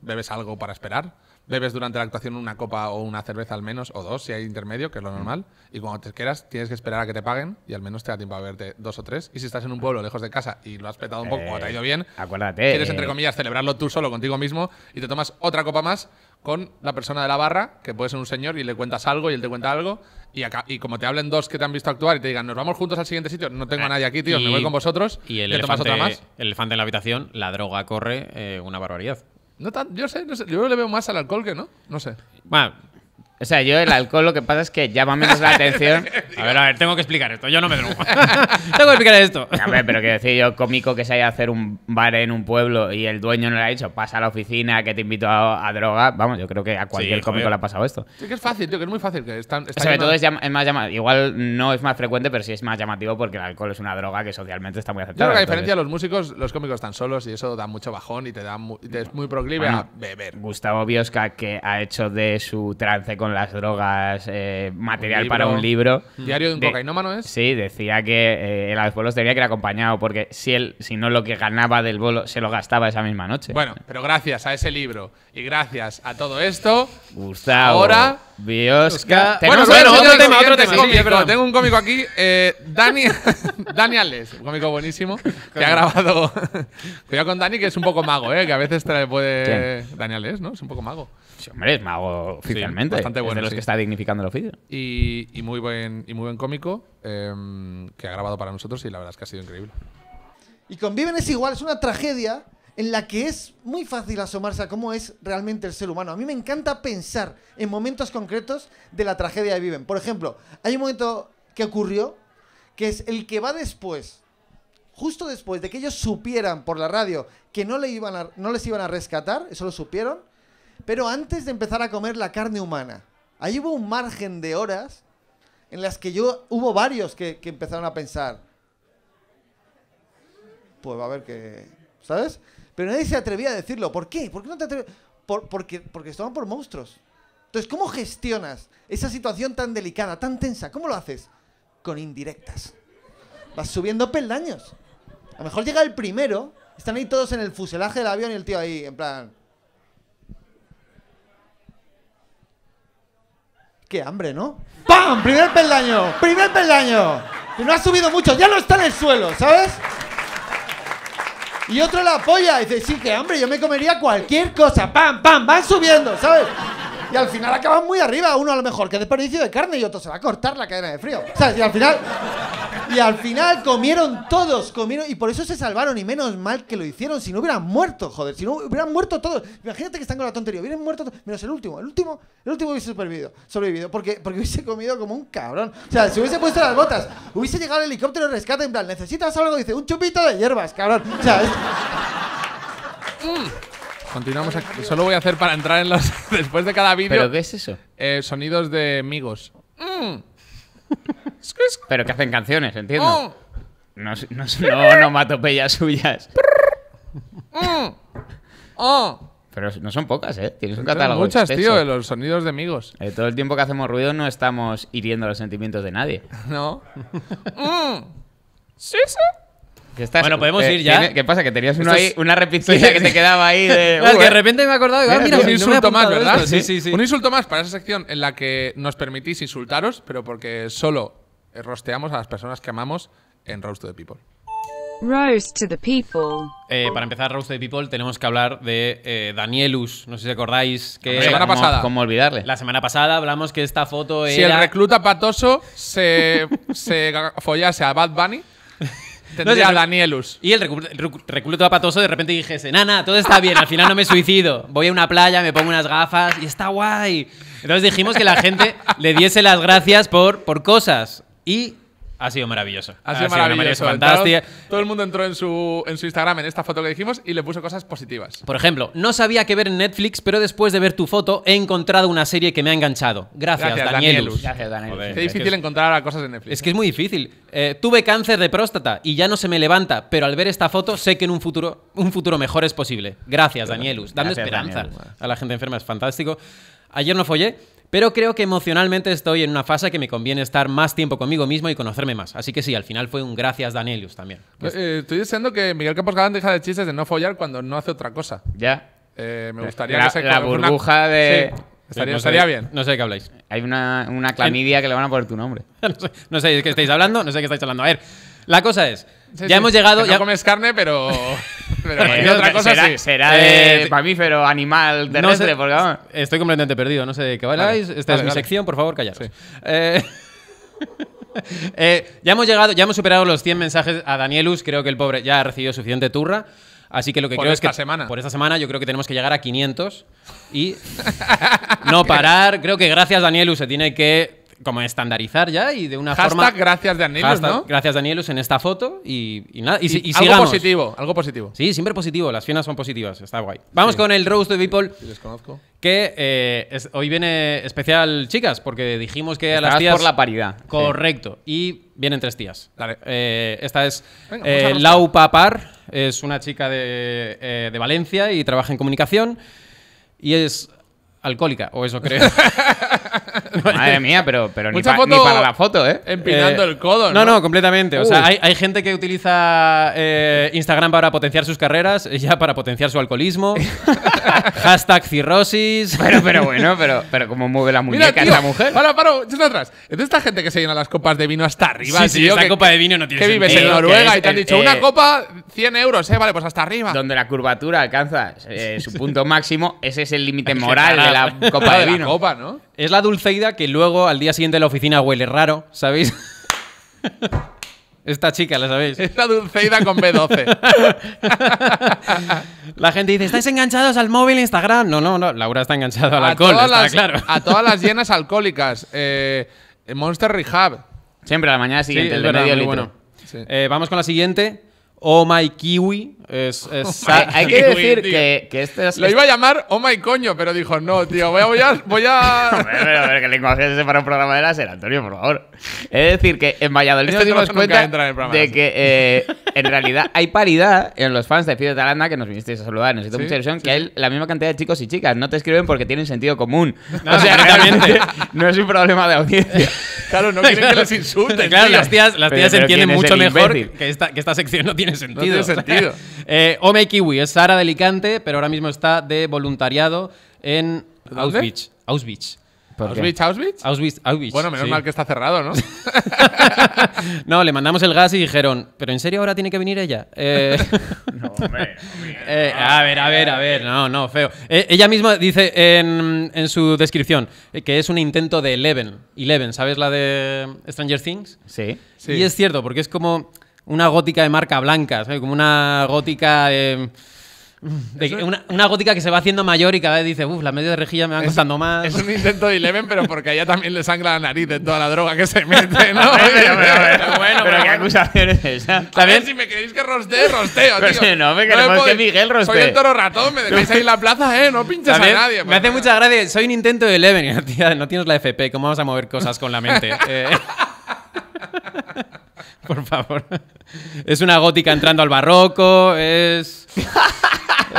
bebes algo para esperar. Bebes durante la actuación una copa o una cerveza al menos, o dos si hay intermedio, que es lo normal. Y cuando te quieras, tienes que esperar a que te paguen y al menos te da tiempo a verte dos o tres. Y si estás en un pueblo lejos de casa y lo has petado un poco o te ha ido bien, acuérdate, quieres, entre comillas, celebrarlo tú solo contigo mismo y te tomas otra copa más con la persona de la barra, que puede ser un señor, y le cuentas algo y él te cuenta algo y, acá, y como te hablen dos que te han visto actuar y te digan, nos vamos juntos al siguiente sitio, no tengo a nadie aquí, tío, me voy con vosotros. Y el, elefante, elefante en la habitación, la droga corre eh, una barbaridad. No tan, yo sé, yo le veo más al alcohol que no, no sé. Bueno, o sea, yo el alcohol lo que pasa es que llama menos la atención. a ver, a ver, tengo que explicar esto. Yo no me drogo. tengo que explicar esto. A ver, pero que decir, yo cómico que se haya hacer un bar en un pueblo y el dueño no le ha dicho, pasa a la oficina que te invito a, droga. Vamos, yo creo que a cualquier cómico le ha pasado esto. Sí, que es fácil, tío, que es muy fácil. Sobre todo es, más llamativo. Igual no es más frecuente, pero sí es más llamativo porque el alcohol es una droga que socialmente está muy aceptada. Yo que a diferencia de los músicos, los cómicos están solos y eso da mucho bajón y te, da es muy proclive a beber. Gustavo Biosca, que ha hecho de su trance con las drogas, eh, material para un libro. Diario de un cocainómano es. ¿eh? Sí, decía que eh, el bolos tenía que ir acompañado, porque si él, si no lo que ganaba del bolo, se lo gastaba esa misma noche. Bueno, pero gracias a ese libro y gracias a todo esto, Gustavo. Ahora. Biosca. Bueno, bueno, otro tema, otro tema. tengo un cómico aquí, Daniel Dani, un cómico buenísimo, que ha grabado. Cuidado con Dani, que es un poco mago, ¿eh? que a veces trae... puede. Dani ¿no? Es un poco mago hombre, es mago oficialmente. bastante bueno. Es de los que está dignificando el oficio. Y, muy, buen, y muy buen cómico em, que ha grabado para nosotros y la verdad es que ha sido increíble. Y Conviven es igual, es una tragedia en la que es muy fácil asomarse a cómo es realmente el ser humano. A mí me encanta pensar en momentos concretos de la tragedia de Viven. Por ejemplo, hay un momento que ocurrió que es el que va después, justo después de que ellos supieran por la radio que no, le iban no les iban a rescatar, eso lo supieron, pero antes de empezar a comer la carne humana. Ahí hubo un margen de horas en las que yo hubo varios que, empezaron a pensar, pues va a haber que, ¿sabes? Pero nadie se atrevía a decirlo. ¿Por qué? ¿Por qué no te atreves? porque, porque estaban por monstruos. Entonces, ¿cómo gestionas esa situación tan delicada, tan tensa? ¿Cómo lo haces? Con indirectas. Vas subiendo peldaños. A lo mejor llega el primero, están ahí todos en el fuselaje del avión y el tío ahí, en plan... Qué hambre, ¿no? ¡Pam! Primer peldaño, primer peldaño. Y no ha subido mucho, ya no está en el suelo, ¿sabes? Y otro la apoya y dice, sí, qué hambre, yo me comería cualquier cosa. ¡Pam, pam! Van subiendo, ¿sabes? Y al final acaban muy arriba, uno a lo mejor que desperdicio de carne y otro se va a cortar la cadena de frío. o sea Y al final. Y al final comieron todos, comieron y por eso se salvaron y menos mal que lo hicieron, si no hubieran muerto, joder, si no hubieran muerto todos. Imagínate que están con la tontería, hubieran muerto todos, menos el último, el último, el último hubiese sobrevivido, porque, porque hubiese comido como un cabrón. O sea, si hubiese puesto las botas, hubiese llegado el helicóptero de rescate en plan, necesitas algo, dice, un chupito de hierbas, cabrón. O sea, mm. Continuamos. Solo voy a hacer para entrar en los. Después de cada vídeo. ¿Pero qué es eso? Eh, sonidos de amigos mm. Pero que hacen canciones, entiendo. Mm. No, no, no, suyas. Mm. Oh. Pero no son pocas, ¿eh? Tienes un catálogo. Muchas, tío, de los sonidos de amigos. Eh, todo el tiempo que hacemos ruido no estamos hiriendo los sentimientos de nadie. No. sí? bueno, podemos eh, ir ya. ¿Qué pasa? Que tenías una repetición que te quedaba ahí de. de repente me he acordado. Ah, un insulto más, ¿verdad? sí, sí, sí. Un insulto más para esa sección en la que nos permitís insultaros, pero porque solo eh, rosteamos a las personas que amamos en Roast to the People. Roast to the People. Eh, para empezar, Roast to the People, tenemos que hablar de Danielus. No sé si acordáis que. La semana pasada. Como, olvidarle? La semana pasada hablamos que esta foto si era. Si el recluta patoso se, se follase a Bad Bunny. tendría Danielus. Y el recluto apatoso de repente dijese, nana, todo está bien, al final no me suicido. Voy a una playa, me pongo unas gafas y está guay. Entonces dijimos que la gente le diese las gracias por, por cosas. Y ha sido maravilloso. Ha sido, maravilloso. Todo, el mundo entró en su, en su Instagram, en esta foto que dijimos, y le puso cosas positivas. Por ejemplo, no sabía qué ver en Netflix, pero después de ver tu foto he encontrado una serie que me ha enganchado. Gracias, Danielus. Gracias, Danielus. difícil encontrar cosas en Netflix. Es que es muy difícil. Eh, tuve cáncer de próstata y ya no se me levanta, pero al ver esta foto sé que en un futuro, un futuro mejor es posible. Gracias, Danielus. Dando esperanza a la gente enferma, es fantástico. Ayer no follé, pero creo que emocionalmente estoy en una fase que me conviene estar más tiempo conmigo mismo y conocerme más. Así que sí, al final fue un gracias Danielius también. Eh, estoy diciendo que Miguel Campos Galán deja de chistes de no follar cuando no hace otra cosa. Ya. Eh, me gustaría la, burbuja de. Estaría, bien. No sé de qué habláis. Hay una, clamidia que le van a poner tu nombre. no, sé, de qué estáis hablando, no sé de qué estáis hablando. A ver, la cosa es ya hemos llegado. ya no comes carne, pero. pero otra cosa será, eh, de mamífero, animal, terrestre, no vamos. Estoy completamente perdido, no sé de qué bailáis. Esta es mi sección, por favor, callaros. Eh, ya hemos llegado, ya hemos superado los 100 mensajes a Danielus. Creo que el pobre ya ha recibido suficiente turra. Así que lo que creo es que semana. por esta semana yo creo que tenemos que llegar a 500 y no parar. Creo que gracias Danielus se tiene que como estandarizar ya y de una Hashtag forma. gracias Danielus, ¿no? Gracias Danielus en esta foto y, nada. algo positivo, algo positivo. Sí, siempre positivo. Las finas son positivas. Está guay. Vamos con el Roast de People. Les conozco. Que eh, hoy viene especial chicas, porque dijimos que a las tías. por la paridad. Correcto. Y vienen tres tías. Eh, esta es eh, Lau Papar, es una chica de, de Valencia y trabaja en comunicación. Y es alcohólica, o eso creo. Madre mía, pero, pero ni, para la foto, ¿eh? Empinando eh, el codo, ¿no? No, completamente. O sea, hay, gente que utiliza eh, Instagram para potenciar sus carreras, ya para potenciar su alcoholismo. hashtag cirrosis. Pero, pero bueno, pero, pero como mueve la muñeca Mira, tío, mujer. Para, para, de atrás. Entonces esta gente que se llena las copas de vino hasta arriba. Sí, copa de vino no tiene Que vives en Noruega y te han dicho eh, una copa, 100 euros, ¿eh? Vale, pues hasta arriba. Donde la curvatura alcanza su punto máximo, ese es el límite moral de la copa de vino. copa, ¿no? Es la Dulceida que luego al día siguiente la oficina huele raro, ¿sabéis? Esta chica, ¿la sabéis? Es la Dulceida con B12. la gente dice, ¿estáis enganchados al móvil Instagram? No, no, no. Laura está enganchada al alcohol, A todas las llenas alcohólicas. Eh, Monster Rehab. Siempre a la mañana siguiente, el de medio eh, vamos con la siguiente. Oh My Kiwi es, oh hay, que decir que, que este Lo iba a llamar Oh my coño, pero dijo, no, tío, voy a. Voy a, voy a... ver, a ver, ¿qué lenguaje es para un programa de láser, Antonio, por favor? Es decir, que en Valladolid este nos dimos cuenta de, que eh, en realidad hay paridad en los fans de de Talanda que nos vinisteis a saludar. Nos hizo mucha ilusión que hay la misma cantidad de chicos y chicas. No te escriben porque tienen sentido común. o sea, realmente no es un problema de audiencia. Claro, no quieren que les insulten. Claro, las tías, las tías entienden mucho mejor que esta, que esta sección no tiene sentido. No tiene sentido. Eh, Ome Kiwi es Sara de Alicante, pero ahora mismo está de voluntariado en Auschwitz. Auschwitz. Auschwitz, Auschwitz, Auschwitz. Bueno, menos mal que está cerrado, ¿no? no, le mandamos el gas y dijeron, ¿pero en serio ahora tiene que venir ella? Eh, no, hombre, eh, a ver, a ver, a ver, no, no, feo. Eh, ella misma dice en, su descripción que es un intento de Eleven. Eleven, ¿sabes la de Stranger Things? Sí. sí. Y es cierto, porque es como una gótica de marca blanca, ¿sabes? Como una gótica de... una, una, gótica que se va haciendo mayor y cada vez dice, uff, las medias de rejilla me van costando más. Es un intento de Eleven, pero porque a ella también le sangra la nariz de toda la droga que se mete, ¿no? pero, bueno, pero, qué acusaciones! es esa. También, si me queréis que roste rosteo, tío. no, me no que Miguel rostee. Soy el toro ratón, me dejáis ahí en la plaza, ¿eh? No pinches a nadie. Me hace mucha gracia, soy un intento de Eleven. Tía, no tienes la FP, ¿cómo vamos a mover cosas con la mente? Eh por favor. Es una gótica entrando al barroco, es...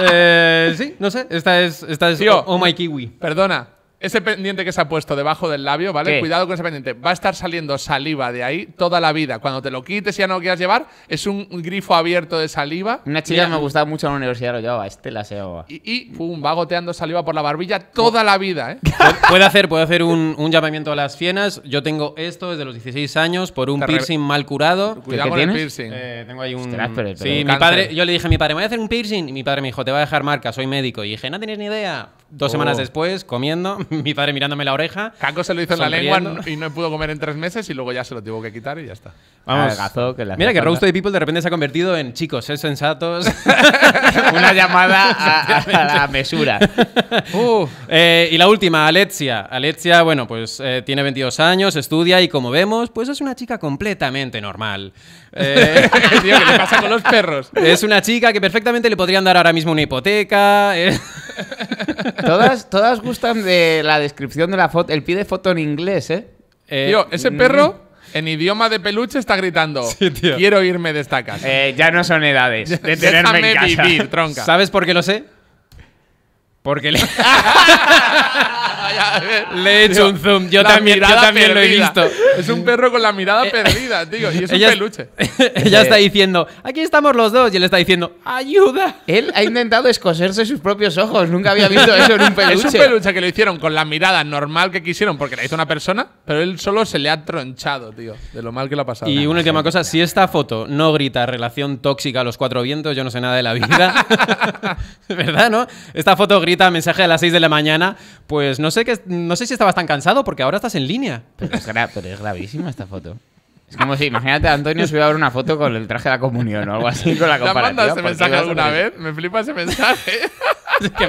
Eh, sí, no sé, esta es, esta es oh, oh My Kiwi. Perdona, ese pendiente que se ha puesto debajo del labio, ¿vale? Cuidado con ese pendiente. Va a estar saliendo saliva de ahí toda la vida. Cuando te lo quites y ya no lo quieras llevar, es un grifo abierto de saliva. Una chica que me gustaba mucho en la universidad, lo llevaba, este la se Y, pum, va goteando saliva por la barbilla toda la vida, ¿eh? Puede hacer, puede hacer un, llamamiento a las fienas. Yo tengo esto desde los 16 años por un piercing mal curado. Cuidado con el piercing. Eh, tengo ahí un. sí, mi padre, yo le dije a mi padre, me voy a hacer un piercing. Y mi padre me dijo, te va a dejar marca, soy médico. Y dije, no tienes ni idea. Dos semanas oh. después, comiendo, mi padre mirándome la oreja. Caco se lo hizo en la lengua y no pudo comer en tres meses y luego ya se lo tuvo que quitar y ya está. Vamos. que mira que the People de repente se ha convertido en chicos, ser sensatos. Una llamada a, la mesura. Eh, y la última, Alexia. Alexia, bueno, pues eh, tiene 22 años, estudia y como vemos, pues es una chica completamente normal. Eh, ¿qué pasa con los perros? Es una chica que perfectamente le podrían dar ahora mismo una hipoteca. Todas, gustan de la descripción de la foto. El pide foto en inglés, ¿eh? eh tío, ese mm. perro en idioma de peluche está gritando quiero irme de esta casa. Eh, ya no son edades de tenerme en tronca. ¿Sabes por qué lo sé? Porque le, he hecho un zoom. Yo también, también lo he visto. Es un perro con la mirada eh, eh, perdida, tío. Y es ella, un peluche. ella eh. está diciendo, aquí estamos los dos. Y él está diciendo, ayuda. Él ha intentado escoserse sus propios ojos. Nunca había visto eso en un peluche. Es un peluche que lo hicieron con la mirada normal que quisieron porque la hizo una persona, pero él solo se le ha tronchado, tío. De lo mal que lo ha pasado. Y una última cosa, si esta foto no grita relación tóxica a los cuatro vientos, yo no sé nada de la vida. ¿Verdad, no? Esta foto grita ahorita mensaje a las 6 de la mañana, pues no sé, que, no sé si estabas tan cansado porque ahora estás en línea. Pero es, gravísimo gravísima esta foto. Es como si, imagínate, a Antonio iba a ver una foto con el traje de la comunión o algo así, con la comparativa. ¿Te mandas ese mensaje alguna vez? Me flipa ese mensaje. sí, que,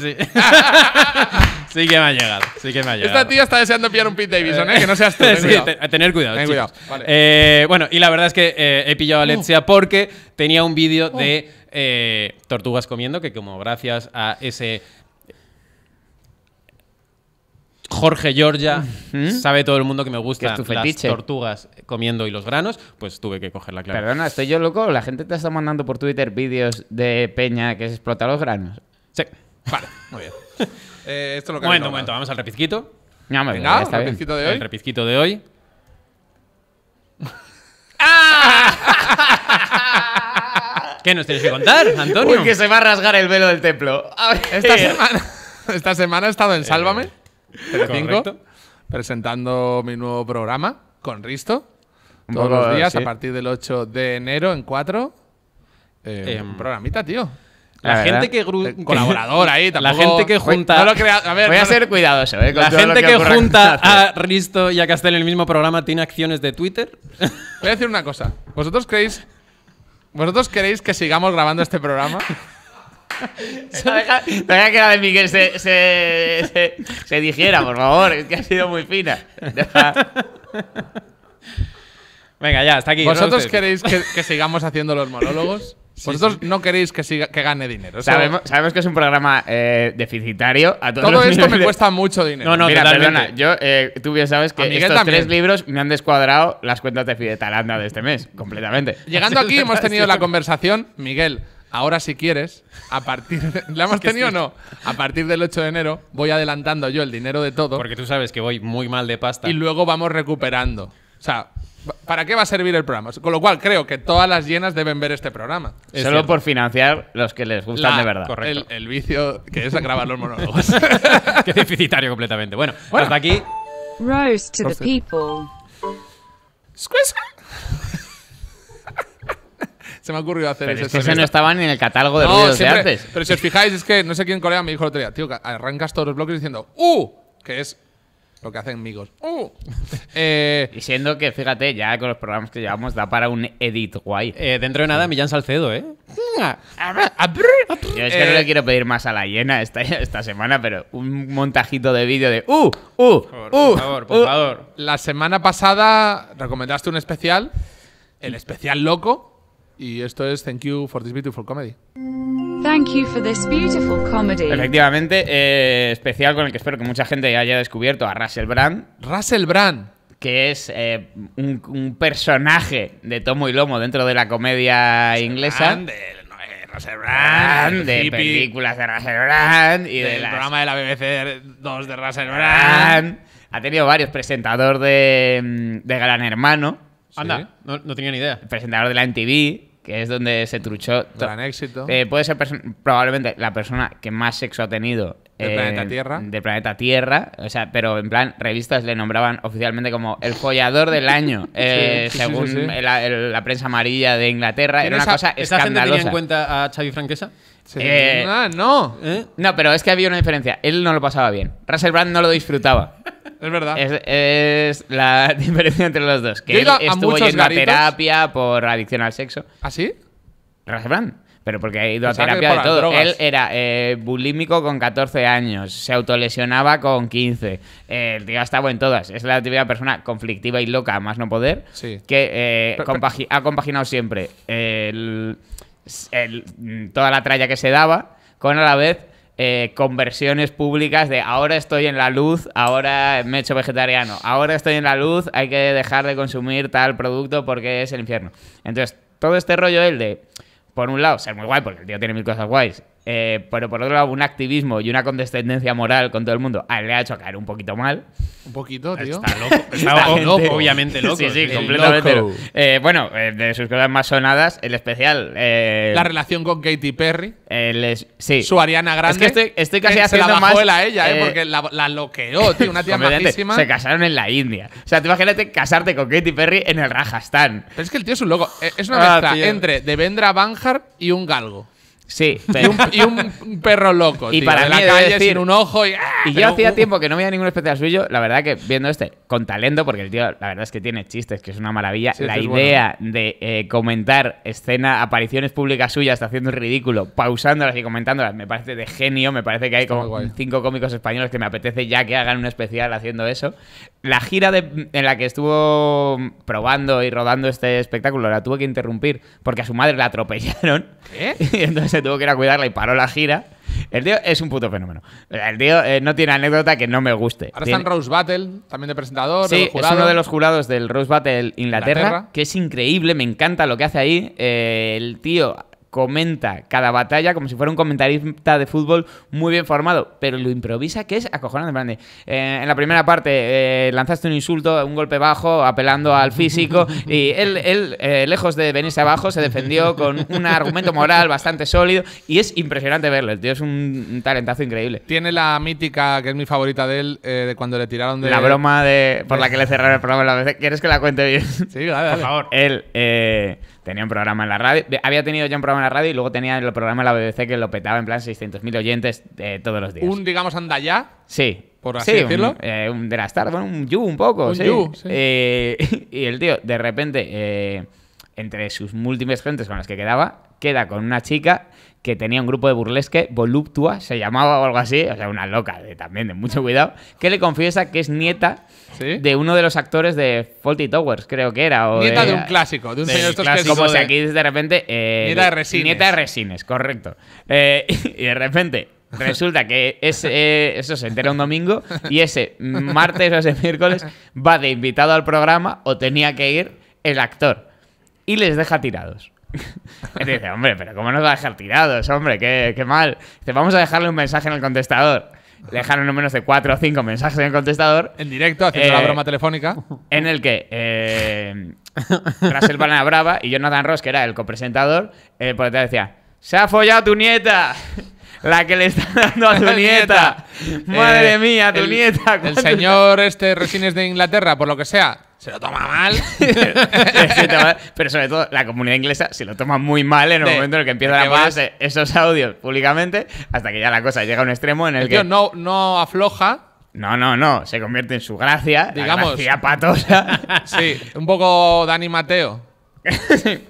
sí, sí. que me ha llegado, sí que me ha llegado. Esta tía está deseando pillar un Pete Davidson, ¿eh? Que no seas tú, ten cuidado. tener cuidado, eh, bueno, y la verdad es que eh, he pillado a uh. Alexia porque tenía un vídeo de... Oh. Eh, tortugas Comiendo, que como gracias a ese Jorge Georgia, sabe todo el mundo que me gusta las tortugas comiendo y los granos, pues tuve que coger la clave. Perdona, estoy yo loco, la gente te está mandando por Twitter vídeos de Peña que se explota los granos. Sí, vale, muy bien. Eh, esto lo que momento, momento, vamos al repizquito. el repizquito de hoy. El de hoy. ¿Qué nos tienes que contar, Antonio? que se va a rasgar el velo del templo. Esta semana, esta semana he estado en eh, Sálvame, presentando mi nuevo programa con Risto. Todos los días, a partir del 8 de enero, en 4. en eh, em, programita, tío. La, eh, gente que. Colaborador ahí, La gente que junta. voy a ser cuidadoso, eh, La gente que, que junta a Risto y a Castel en el mismo programa tiene acciones de Twitter. Voy a decir una cosa. ¿Vosotros creéis ¿Vosotros queréis que sigamos grabando este programa? deja, que la de Miguel se, se, por favor. Es que ha sido muy fina. Venga, ya, hasta aquí. ¿Vosotros queréis que sigamos haciendo los monólogos? Vosotros no queréis que, que gane dinero. Sabemos, que es un programa eh, deficitario. Todo esto me cuesta mucho dinero. No, no, Mira, perdona, yo, eh, tú bien sabes que estos tres libros me han descuadrado las cuentas de Fidetalanda de este mes, completamente. Llegando aquí hemos tenido la conversación, Miguel, ahora si quieres, a partir de, ¿La hemos tenido o no? A partir del 8 de enero voy adelantando yo el dinero de todo. Porque tú sabes que voy muy mal de pasta. Y luego vamos recuperando. O sea, ¿Para qué va a servir el programa? Con lo cual, creo que todas las llenas deben ver este programa. Solo por financiar los que les gustan de verdad. El, vicio que es grabar los monólogos. Qué deficitario completamente. Bueno, hasta aquí. Rose to the people. Se me ha ocurrido hacer pero ese. ese no estaba ni en el catálogo de no, de antes. Pero si os fijáis, es que no sé quién en Corea me dijo el otro día, tío, arrancas todos los bloques diciendo ¡Uh! que es lo que hacen amigos. Uh. Eh, y siendo que, fíjate, ya con los programas que llevamos da para un edit guay. Eh, dentro de nada, Millán Salcedo, ¿eh? Ah, ah, Yo es que no eh, le quiero pedir más a la hiena esta, esta semana, pero un montajito de vídeo de ¡Uh! ¡Uh! Por, uh, favor, por uh. favor. La semana pasada recomendaste un especial, el especial loco y esto es Thank You for This Beautiful Comedy. Thank you for this beautiful comedy. Efectivamente, eh, especial con el que espero que mucha gente haya descubierto a Russell Brand. Russell Brand. Que es eh, un, personaje de tomo y lomo dentro de la comedia inglesa. Eh, Russell Brand, de películas de Russell Brand y del programa de la BBC 2 de Russell Brand. Ha tenido varios presentadores mm, de Gran Hermano Anda, no, tenía ni idea. El presentador de la MTV, que es donde se truchó. Gran éxito. Eh, puede ser probablemente la persona que más sexo ha tenido. De planeta Tierra. de planeta Tierra. O sea, pero en plan, revistas le nombraban oficialmente como el follador del año. según la, prensa amarilla de Inglaterra. Era una cosa gente tenía en cuenta a Xavi Franquesa? Eh, ah, no. ¿Eh? No, pero es que había una diferencia. Él no lo pasaba bien. Russell Brand no lo disfrutaba es verdad. Es, la diferencia entre los dos. Que él estuvo yendo a terapia por adicción al sexo. ¿Ah, sí? Pero porque ha ido a terapia de todo. Él era eh, bulímico con 14 años, se autolesionaba con 15. Eh, el tío estaba en todas. Es la típica persona conflictiva y loca, más no poder, que eh, ha compaginado siempre toda la tralla que se daba con a la vez eh, conversiones públicas de ahora estoy en la luz, ahora me he hecho vegetariano, ahora estoy en la luz, hay que dejar de consumir tal producto porque es el infierno. Entonces, todo este rollo el de, por un lado, ser muy guay porque el tío tiene mil cosas guays eh, pero por otro lado, un activismo y una condescendencia moral con todo el mundo ah, le ha hecho caer un poquito mal. Un poquito, tío. Está loco. obviamente loco. Sí, sí, completamente. Eh, bueno, eh, de sus cosas más sonadas, el especial. la relación con Katy Perry. sí. Su Ariana Grande. Es que estoy, casi haciendo la más. a ella, porque la, loqueó, tío. Una tía majísima. Se casaron en la India. O sea, te imagínate casarte con Katy Perry en el Rajasthan. Pero es que el tío es un loco. Es una ah, mezcla entre Devendra Banhart y un galgo. Sí, y, un, perro loco. Y para en la calle sin un ojo. Y, ¡ah! yo hacía tiempo que no veía ningún especial suyo. La verdad que viendo este con talento, porque el tío, la verdad es que tiene chistes, que es una maravilla. la este idea de eh, comentar escena, apariciones públicas suyas, haciendo el ridículo, pausándolas y comentándolas, me parece de genio. Me parece que hay como cinco cómicos españoles que me apetece ya que hagan un especial haciendo eso. La gira de, en la que estuvo probando y rodando este espectáculo la tuve que interrumpir porque a su madre la atropellaron. Y entonces tuvo que ir a cuidarla y paró la gira. El tío es un puto fenómeno. El tío eh, no tiene anécdota que no me guste. Ahora está en Rose Battle, también de presentador. Sí, es uno de los jurados del Rose Battle Inglaterra, que es increíble, me encanta lo que hace ahí. Eh, el tío comenta cada batalla como si fuera un comentarista de fútbol muy bien formado, pero lo improvisa que es acojonante. Grande. Eh, en la primera parte eh, lanzaste un insulto, un golpe bajo, apelando al físico, y él, eh, lejos de venirse abajo, se defendió con un argumento moral bastante sólido, y es impresionante verlo. El tío es un talentazo increíble. Tiene la mítica, que es mi favorita de él, de cuando le tiraron de. La broma de por la que le cerraron el programa la vez. ¿Quieres que la cuente bien? Sí, Por favor. Él. Tenía un programa en la radio. Había tenido ya un programa en la radio y luego tenía el programa en la BBC que lo petaba en plan 600.000 oyentes eh, todos los días. Un, digamos, ya Sí. Por así decirlo. Eh, un, de las tardes, un You, un poco. sí. Eh, y el tío, de repente, entre sus múltiples gentes con las que quedaba, queda con una chica que tenía un grupo de burlesque, Voluptua se llamaba o algo así, o sea, una loca de, también, de mucho cuidado, que le confiesa que es nieta de uno de los actores de Faulty Towers, creo que era. nieta de, un clásico, de un de estos Como si aquí de repente. Eh, nieta de Resines. Nieta de Resines, correcto. Eh, y de repente Resulta que ese, eh, eso se entera un domingo y ese martes o ese miércoles va de invitado al programa o tenía que ir el actor y les deja tirados. Y dice, hombre, pero ¿cómo nos va a dejar tirados, hombre? Qué, mal. Dice, vamos a dejarle un mensaje en el contestador. dejaron no menos de cuatro o cinco mensajes en el contestador. En directo, haciendo la eh, broma telefónica. En el que eh, Russell Banana Brava y Jonathan Ross, que era el copresentador, eh, por detrás decía: ¡Se ha follado tu nieta! La que le está dando a tu nieta. Madre eh, mía, tu nieta. El señor este Resines de Inglaterra, por lo que sea, se lo toma mal. pero sobre todo la comunidad inglesa se lo toma muy mal en el momento en el que empiezan a ponerse esos audios públicamente, hasta que ya la cosa llega a un extremo en el, el que. no, no afloja. No, no, no. Se convierte en su gracia. Digamos. La gracia patosa. sí, un poco Dani Mateo.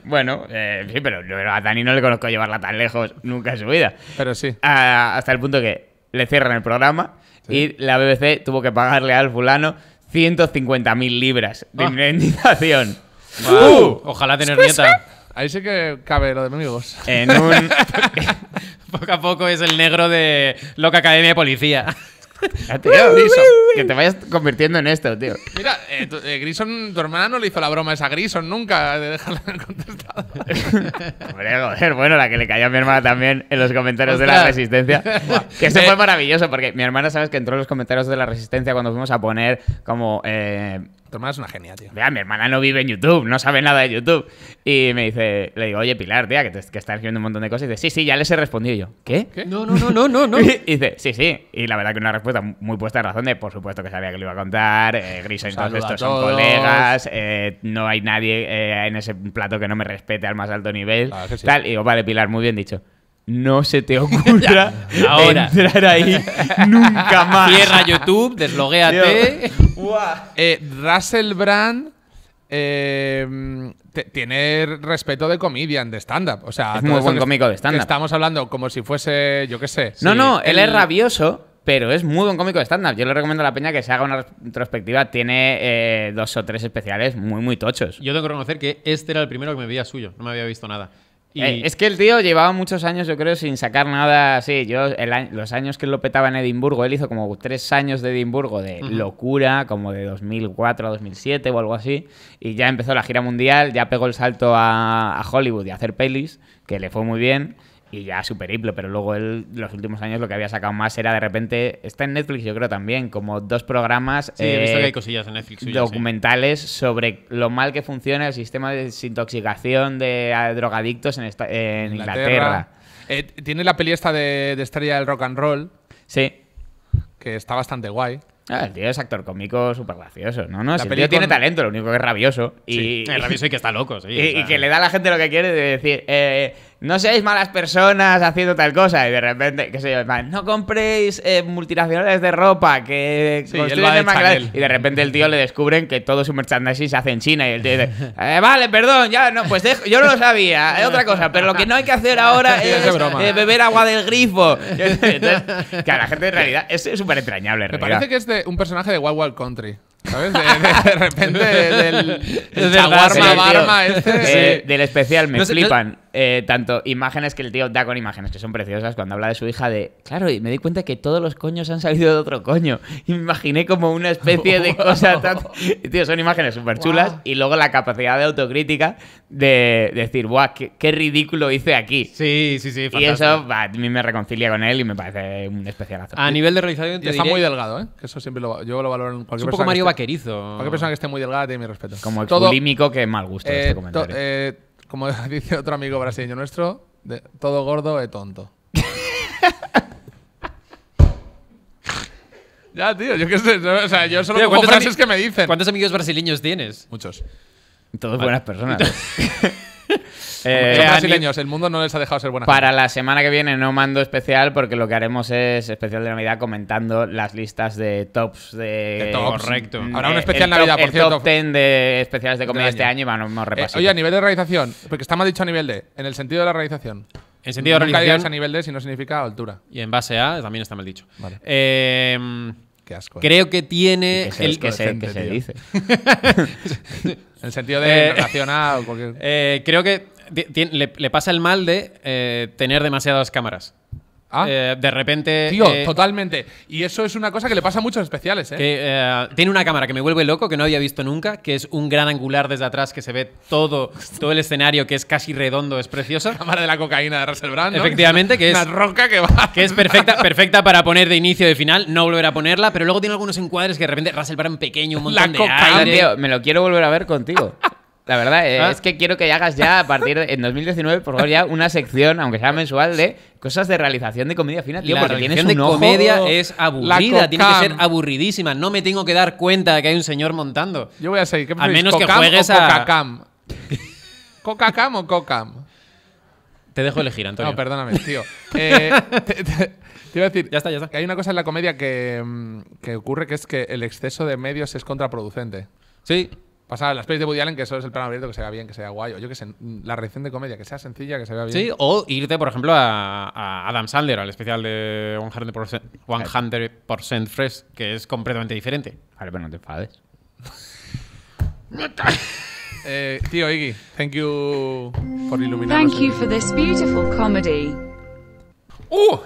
bueno, eh, sí, pero, a Dani no le conozco llevarla tan lejos nunca en su vida. Pero sí. Ah, hasta el punto que le cierran el programa y la BBC tuvo que pagarle al fulano 150.000 libras de ah. indemnización. ¡Uh! ojalá tener nieta. Ahí sí que cabe lo de amigos. En un... poco a poco es el negro de loca academia de policía que te vayas convirtiendo en esto, tío. Mira, eh, tu, eh, Grison, tu hermana no le hizo la broma esa a Grison nunca, de dejarla contestada Hombre, joder, bueno, la que le cayó a mi hermana también en los comentarios de la Resistencia. que eso fue maravilloso, porque mi hermana, ¿sabes? Que entró en los comentarios de la Resistencia cuando fuimos a poner como... Eh, tu hermana es una genia, tío. Vea, mi hermana no vive en YouTube, no sabe nada de YouTube. Y me dice, le digo, oye, Pilar, tía, que, te, que estás escribiendo un montón de cosas. Y dice, sí, sí, ya les he respondido. yo, ¿qué? No, no, no, no, no. no. y dice, sí, sí. Y la verdad que una respuesta muy puesta en razón de, por supuesto que sabía que lo iba a contar. Eh, Griso, entonces estos son colegas. Eh, no hay nadie eh, en ese plato que no me respete al más alto nivel. Y digo, vale, Pilar, muy bien dicho no se te ocurra entrar ahí nunca más. Cierra YouTube, desloguéate. Eh, Russell Brand eh, tiene respeto de comedian, de stand-up. O sea, es muy buen cómico de stand-up. Estamos hablando como si fuese, yo qué sé. No, no, él es rabioso. Pero es muy buen cómico de stand-up. Yo le recomiendo a la peña que se haga una retrospectiva. Tiene eh, dos o tres especiales muy, muy tochos. Yo tengo que reconocer que este era el primero que me veía suyo. No me había visto nada. Eh, es que el tío llevaba muchos años, yo creo, sin sacar nada así. Yo, los años que él lo petaba en Edimburgo, él hizo como tres años de Edimburgo de locura, como de 2004 a 2007 o algo así. Y ya empezó la gira mundial, ya pegó el salto a, a Hollywood y a hacer pelis, que le fue muy bien y ya super periplo, pero luego él los últimos años lo que había sacado más era de repente, está en Netflix yo creo también, como dos programas sí, he visto que hay eh, cosillas en Netflix documentales sobre lo mal que funciona el sistema de desintoxicación de drogadictos en, Inglaterra. Eh, tiene la peli esta de, estrella del rock and roll. Sí. Que está bastante guay. Ah, el tío es actor cómico súper gracioso, ¿no? el tío tiene talento, lo único que es rabioso. Y, sí, es rabioso y que está loco, sí. Y, que le da a la gente lo que quiere de decir, eh, no seáis malas personas haciendo tal cosa y de repente, qué sé yo, no compréis eh, multinacionales de ropa que Y de repente el tío le descubren que todo su merchandising se hace en China y el tío dice, eh, vale, perdón, ya no, pues yo no lo sabía, es otra cosa, pero lo que no hay que hacer ahora es eh, beber agua del grifo. que a la gente en realidad es súper entrañable. Me parece que es un personaje de Wild Wild Country. De, repente del, Del especial me flipan. Eh, tanto imágenes que el tío da con imágenes que son preciosas cuando habla de su hija de claro y me di cuenta que todos los coños han salido de otro coño y me imaginé como una especie de cosa tío son imágenes súper chulas y luego la capacidad de autocrítica de decir buah qué, ridículo hice aquí sí sí sí y eso a mí me reconcilia con él y me parece un especialazo a nivel de realización está muy delgado eh eso siempre lo, yo lo valoro en cualquier es un poco Mario vaquerizo. persona que esté muy delgada tiene mi respeto. Como el todo, que mal gusto eh, este comentario. Eh, como dice otro amigo brasileño nuestro, de, todo gordo es tonto. ya, tío, yo qué sé. O sea, yo solo tío, frases que me dicen. ¿Cuántos amigos brasileños tienes? Muchos. Todos buenas personas. eh, brasileños, el mundo no les ha dejado ser buena. Para la semana que viene no mando especial porque lo que haremos es especial de Navidad comentando las listas de tops de. Correcto. Habrá un eh, especial de Navidad, por cierto. top 10 de especiales de comida este año y vamos eh, a repasar. oye, a nivel de realización, porque está mal dicho a nivel de, en el sentido de la realización. En sentido de realización. a nivel de si no significa altura. Y en base a también está mal dicho. Vale. Eh. ¿eh? Creo que tiene el que se, dice. en el sentido de racional, eh, relacionado. Eh, creo que le, pasa el mal de tener demasiadas cámaras. Ah. Eh, de repente. Tío, eh, totalmente. Y eso es una cosa que le pasa a muchos especiales, ¿eh? tiene una cámara que me vuelve loco, que no había visto nunca, que es un gran angular desde atrás que se ve todo, todo el escenario, que es casi redondo, es precioso Cámara de la cocaína de Russell Brand. Efectivamente, que es. Una roca que va. Que es perfecta, perfecta para poner de inicio de final, no volver a ponerla, pero luego tiene algunos encuadres que de repente Russell Brand pequeño, un montón de Tío, me lo quiero volver a ver contigo. La verdad eh, ah. es que quiero que hagas ya a partir de, en 2019, por favor, ya una sección, aunque sea mensual, de cosas de realización de comedia fina, tío, la porque tienes de comedia es aburrida, tiene que ser aburridísima. No me tengo que dar cuenta de que hay un señor montando. Yo voy a seguir. Al menos que juegues a... Coca-Cam? ¿Coca-Cam o cam Te dejo elegir, Antonio. No, perdóname, tío. Eh, te, iba a decir, ya está, ya está. hay una cosa en la comedia que, mm, que ocurre que es que el exceso de medios es contraproducente. Sí, Pasar las pelis de Woody Allen, que eso es el plano abierto, que se vea bien, que sea guay. O yo que sé, la reacción de comedia, que sea sencilla, que se vea bien. Sí, o irte, por ejemplo, a, Adam Sandler, al especial de 100%, 100 Fresh, que es completamente diferente. Vale, pero no te enfades. Eh, tío Iggy, thank you for iluminarnos Thank you for this beautiful comedy. ¡Uh!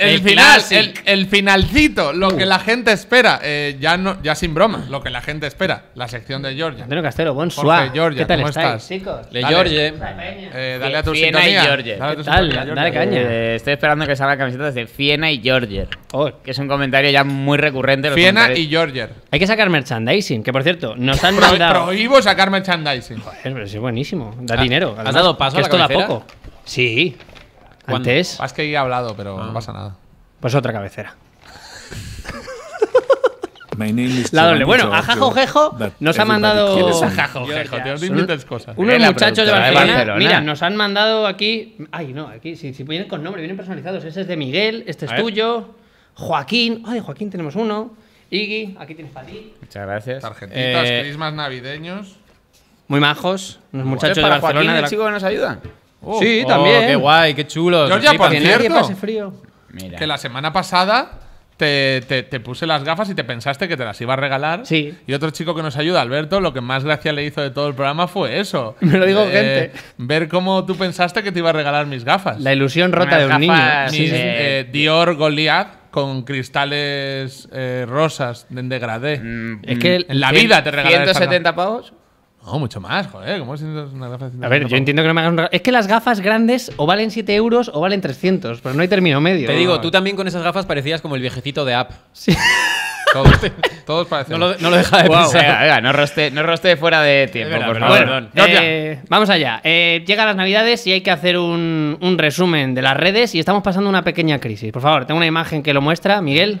El, final, el, finalcito, lo uh. que la gente espera. Eh, ya, no, ya sin broma, lo que la gente espera. La sección de Georgia. Antonio Castelo, buen Georgia, ¿qué tal estás? chicos? Le dale, George. Eh, dale a tu Dale, tal, dale caña. Eh, estoy esperando que salgan camisetas de Fiena y Georgia. Oh. Que es un comentario ya muy recurrente. Fiena y Georgia. Hay que sacar merchandising, que por cierto, nos han Pro, mandado. Prohíbo sacar merchandising. Joder, pero es buenísimo. Da dinero. ¿Has dado paso a la esto da poco. Sí, ¿Antes? Es que he hablado, pero no ah. pasa nada. Pues otra cabecera. la doble. Bueno, a nos ha mandado. ¿Quién es Te cosas. Unos eh, muchachos de Barcelona, Mira, nos han mandado aquí. Ay, no, aquí. Si, si vienen con nombre, vienen personalizados. Ese es de Miguel, este es tuyo. Joaquín. Ay, Joaquín, tenemos uno. Iggy, aquí tienes para ti. Muchas gracias. Tarjetitas, eh, navideños. Muy majos. Unos muchachos de Barcelona. Joaquín, el chico que nos ayuda? Oh. sí, oh, también. Qué guay, qué chulo. por que Que la semana pasada te, puse las gafas y te pensaste que te las iba a regalar. Y otro chico que nos ayuda, Alberto, lo que más gracia le hizo de todo el programa fue eso. Me lo digo, eh, gente. Ver cómo tú pensaste que te iba a regalar mis gafas. La ilusión rota de un niño. Mis, eh, Dior Goliath con cristales eh, rosas en degradé. Mm, es que la vida te regaló. 170 pavos. No, mucho más, joder. ¿Cómo es una gafa A ver, yo entiendo que no me hagas Es que las gafas grandes o valen 7 euros o valen 300, pero no hay término medio. Te digo, tú también con esas gafas parecías como el viejecito de app. Sí. Todos, parecían. No lo, no deja de pensar. Venga, no roste, no fuera de tiempo, por eh, vamos allá. Eh, llega las navidades y hay que hacer un, resumen de las redes y estamos pasando una pequeña crisis. Por favor, tengo una imagen que lo muestra. Miguel.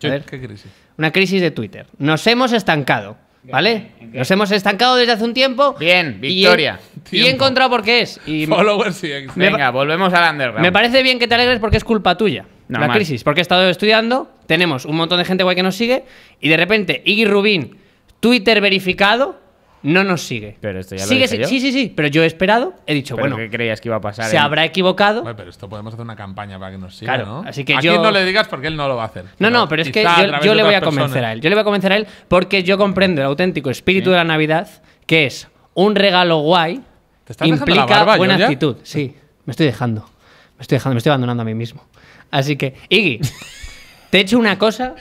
¿Qué crisis? Una crisis de Twitter. Nos hemos estancado. ¿Vale? Nos hemos estancado desde hace un tiempo. Bien, victoria. Y he, encontrado por qué es. Venga, volvemos al underground. Me parece bien que te alegres porque es culpa tuya. la crisis. Porque he estado estudiando, tenemos un montón de gente guay que nos sigue y de repente Iggy Rubin, Twitter verificado, no nos sigue. Pero esto ya lo yo. Sí, sí, sí, pero yo he esperado, he dicho, bueno, ¿qué creías que iba a pasar? Se habrá equivocado. pero esto podemos hacer una campaña para que nos siga, claro, ¿no? Así que no le digas porque él no lo va a hacer. No, no, pero es que yo, le voy a convencer a él. Yo le voy a convencer a él porque yo comprendo el auténtico espíritu de la Navidad, que es un regalo guay, ¿Te implica buena actitud. Sí, me estoy dejando. Me estoy dejando, me estoy abandonando a mí mismo. Así que, Iggy, te he hecho una cosa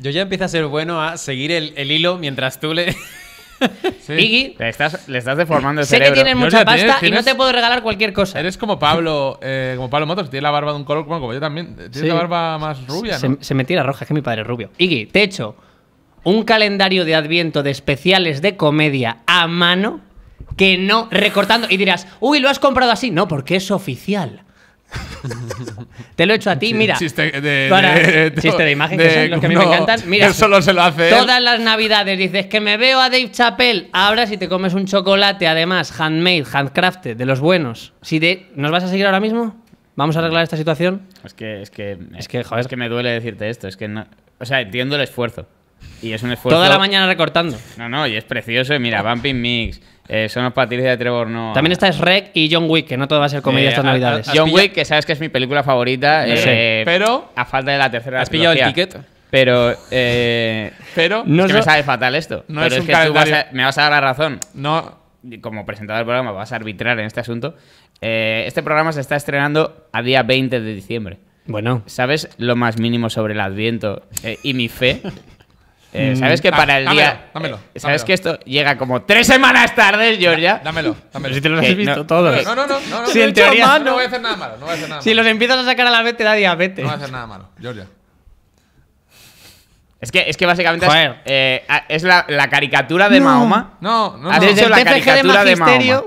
yo ya empiezo a ser bueno a seguir el hilo mientras tú le. Iggy. Le estás, deformando el sé Sé que tienes mucha pasta y no te puedo regalar cualquier cosa. Eres como Pablo, eh, como Pablo Motos, tiene la barba de un color, como yo también. Tiene la barba más rubia, se, ¿no? se, me tira roja, es que mi padre es rubio. Iggy, te echo un calendario de adviento de especiales de comedia a mano que no recortando. Y dirás, uy, lo has comprado así. No, porque es oficial. Te lo he hecho a ti, mira. Chiste de, imagen, que a mí me encantan. solo se lo hace. Todas las navidades dices que me veo a Dave Chappelle. Ahora, si te comes un chocolate, además, handmade, handcrafted, de los buenos. Si te, ¿Nos vas a seguir ahora mismo? ¿Vamos a arreglar esta situación? Es que, es que, es que, joder. Es que me duele decirte esto. Es que no, o sea, entiendo el esfuerzo. Y es un esfuerzo. Toda la mañana recortando. No, no, y es precioso. mira, ah. Bumping Mix. Eh, son los de Trevor no. También eh. está Shrek y John Wick, que no todo va a ser comedia eh, estas navidades. John Wick, que sabes que es mi película favorita. Eh, pero. A falta de la tercera. ¿Has pillado el ticket? Pero. pero. No me sabe fatal esto. No es, que me vas a dar la razón. No. Como presentador del programa, vas a arbitrar en este asunto. este programa se está estrenando a día 20 de diciembre. Bueno. ¿Sabes lo más mínimo sobre el Adviento y mi fe? Eh, mm, ¿Sabes que ah, para el día. Eh, ¿Sabes que esto llega como tres semanas tardes, Georgia? Dámelo, dámelo. Si te lo has eh, visto todos. No, no, no. no, no si No voy a hacer nada malo. No voy a hacer nada si los empiezas a sacar a la vez, te da diabetes. No voy a hacer nada malo, Georgia. Es que, es que básicamente es, eh, es la, caricatura de Mahoma. No, no, no. Has hecho la caricatura de, de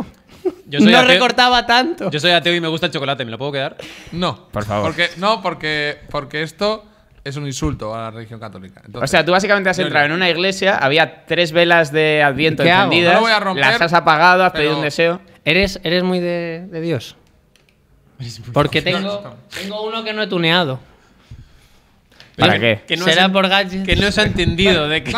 Yo no recortaba tanto. Yo soy ateo y me gusta el chocolate. ¿Me lo puedo quedar? No. Por favor. no, porque, porque esto es un insulto a la religión católica. o sea, tú básicamente has entrado en una iglesia, había tres velas de Adviento encendidas, las has apagado, has pedido un deseo. Eres, eres muy de, Dios. Porque tengo, tengo uno que no he tuneado. ¿Para qué? Que no Será por Que no se ha entendido. de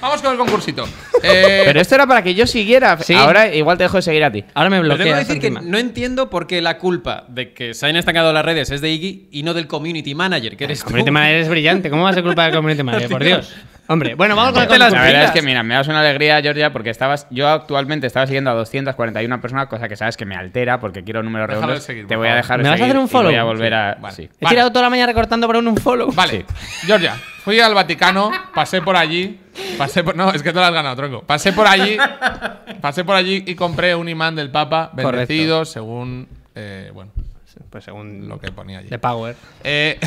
Vamos con el concursito. Eh, Pero esto era para que yo siguiera. Ahora igual te dejo de seguir a ti. Ahora me Te decir que no entiendo por qué la culpa de que se hayan estancado las redes es de Iggy y no del community manager, que eres el community manager es brillante. ¿Cómo va a ser culpa del community manager? por Dios. Hombre, bueno, vamos con el La verdad es que, mira, me das una alegría, Georgia, porque estabas. Yo actualmente estaba siguiendo a 241 personas, cosa que sabes que me altera porque quiero números redondos. te voy a dejar. ¿Me vas a hacer un follow? Voy a volver a. He tirado toda la mañana recortando para un follow. Vale. Georgia. Fui al Vaticano, pasé por allí. Pasé por, no, es que te lo has ganado, tronco. Pasé por allí. Pasé por allí y compré un imán del Papa, bendecido, según. Eh, bueno. Pues según lo que ponía allí. De Power. Eh,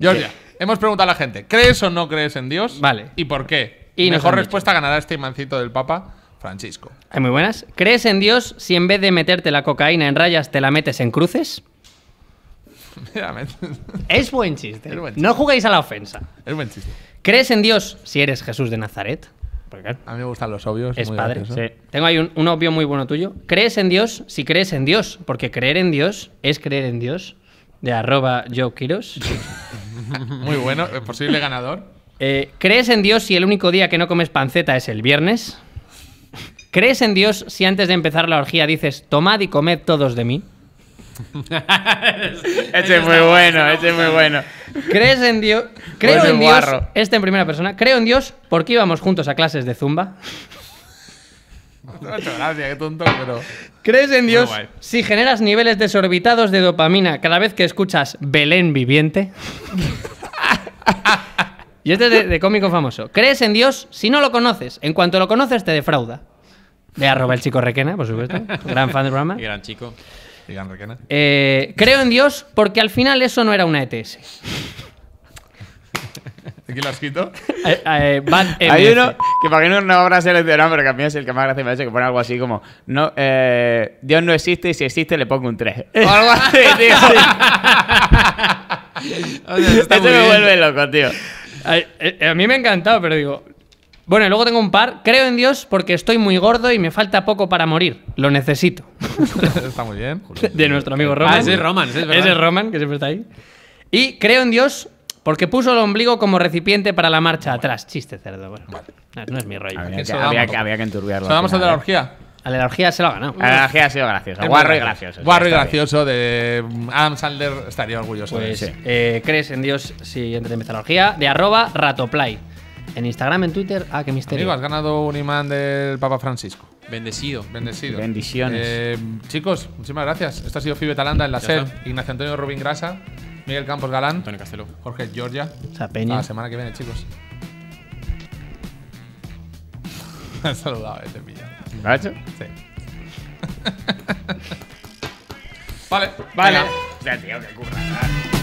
Georgia, hemos preguntado a la gente: ¿crees o no crees en Dios? Vale. ¿Y por qué? Y Mejor respuesta ganará este imancito del Papa. Francisco. Hay muy buenas. ¿Crees en Dios si en vez de meterte la cocaína en rayas te la metes en cruces? es buen chiste. No juguéis a la ofensa. Es buen chiste. ¿Crees en Dios si eres Jesús de Nazaret? a mí me gustan los obvios. Es padre. Tengo ahí un, obvio muy bueno tuyo. ¿Crees en Dios si crees en Dios? Porque creer en Dios es creer en Dios. De arroba Joe Kiros. muy bueno. Eh, posible ganador. Eh, ¿Crees en Dios si el único día que no comes panceta es el viernes? ¿Crees en Dios si antes de empezar la orgía dices, tomad y comed todos de mí? Ese es muy bueno, Ese es muy bueno. ¿Crees en Dios? Creo en Dios. Este en primera persona. Creo en Dios porque íbamos juntos a clases de zumba. gracias, qué tonto, pero. ¿Crees en Dios si generas niveles desorbitados de dopamina cada vez que escuchas Belén viviente? y este es de, cómico famoso. ¿Crees en Dios si no lo conoces? En cuanto lo conoces, te defrauda. De arroba el chico Requena, por supuesto. Gran fan del programa. Y gran chico eh, creo en Dios porque al final eso no era una ETS. ¿Quién lo has escrito? Eh, eh, Hay uno que para que no, no habrá seleccionado, pero que a mí es el que más gracia me ha que pone algo así como no, eh, Dios no existe y si existe le pongo un 3. O algo así, esto este me vuelve loco, tío. a, mí me ha encantado, pero digo, bueno, y luego tengo un par. Creo en Dios porque estoy muy gordo y me falta poco para morir. Lo necesito. está muy bien. De nuestro amigo ah, Roman. Ah, ese es Roman, es, Ese Roman, que siempre está ahí. Y creo en Dios porque puso el ombligo como recipiente para la marcha atrás. Chiste cerdo. Bueno, No es mi rollo. Había que, enturbiarlo. ¿Se lo la ¿eh? orgía? A la orgía se lo ha ganado. A la orgía ha sido gracioso. Guarro y gracioso. Guarro y gracioso de mm, Adam Sandler estaría orgulloso. de sí. Pues, eh, crees en Dios si antes de la orgía. De arroba ratoplay. En Instagram, en Twitter, ah, qué misterio. Amigo, has ganado un imán del Papa Francisco. Bendecido. Bendecido. Bendiciones. Eh, chicos, muchísimas gracias. Esto ha sido Fibe Talanda en la SED. Ignacio Antonio Rubín Grasa, Miguel Campos Galán. Antonio Castelo. Jorge Giorgia. Sapeña. La semana que viene, chicos. Saludado, este ¿Lo ha hecho? Sí. vale. Vale. Ya, tío, que curra. ¿eh?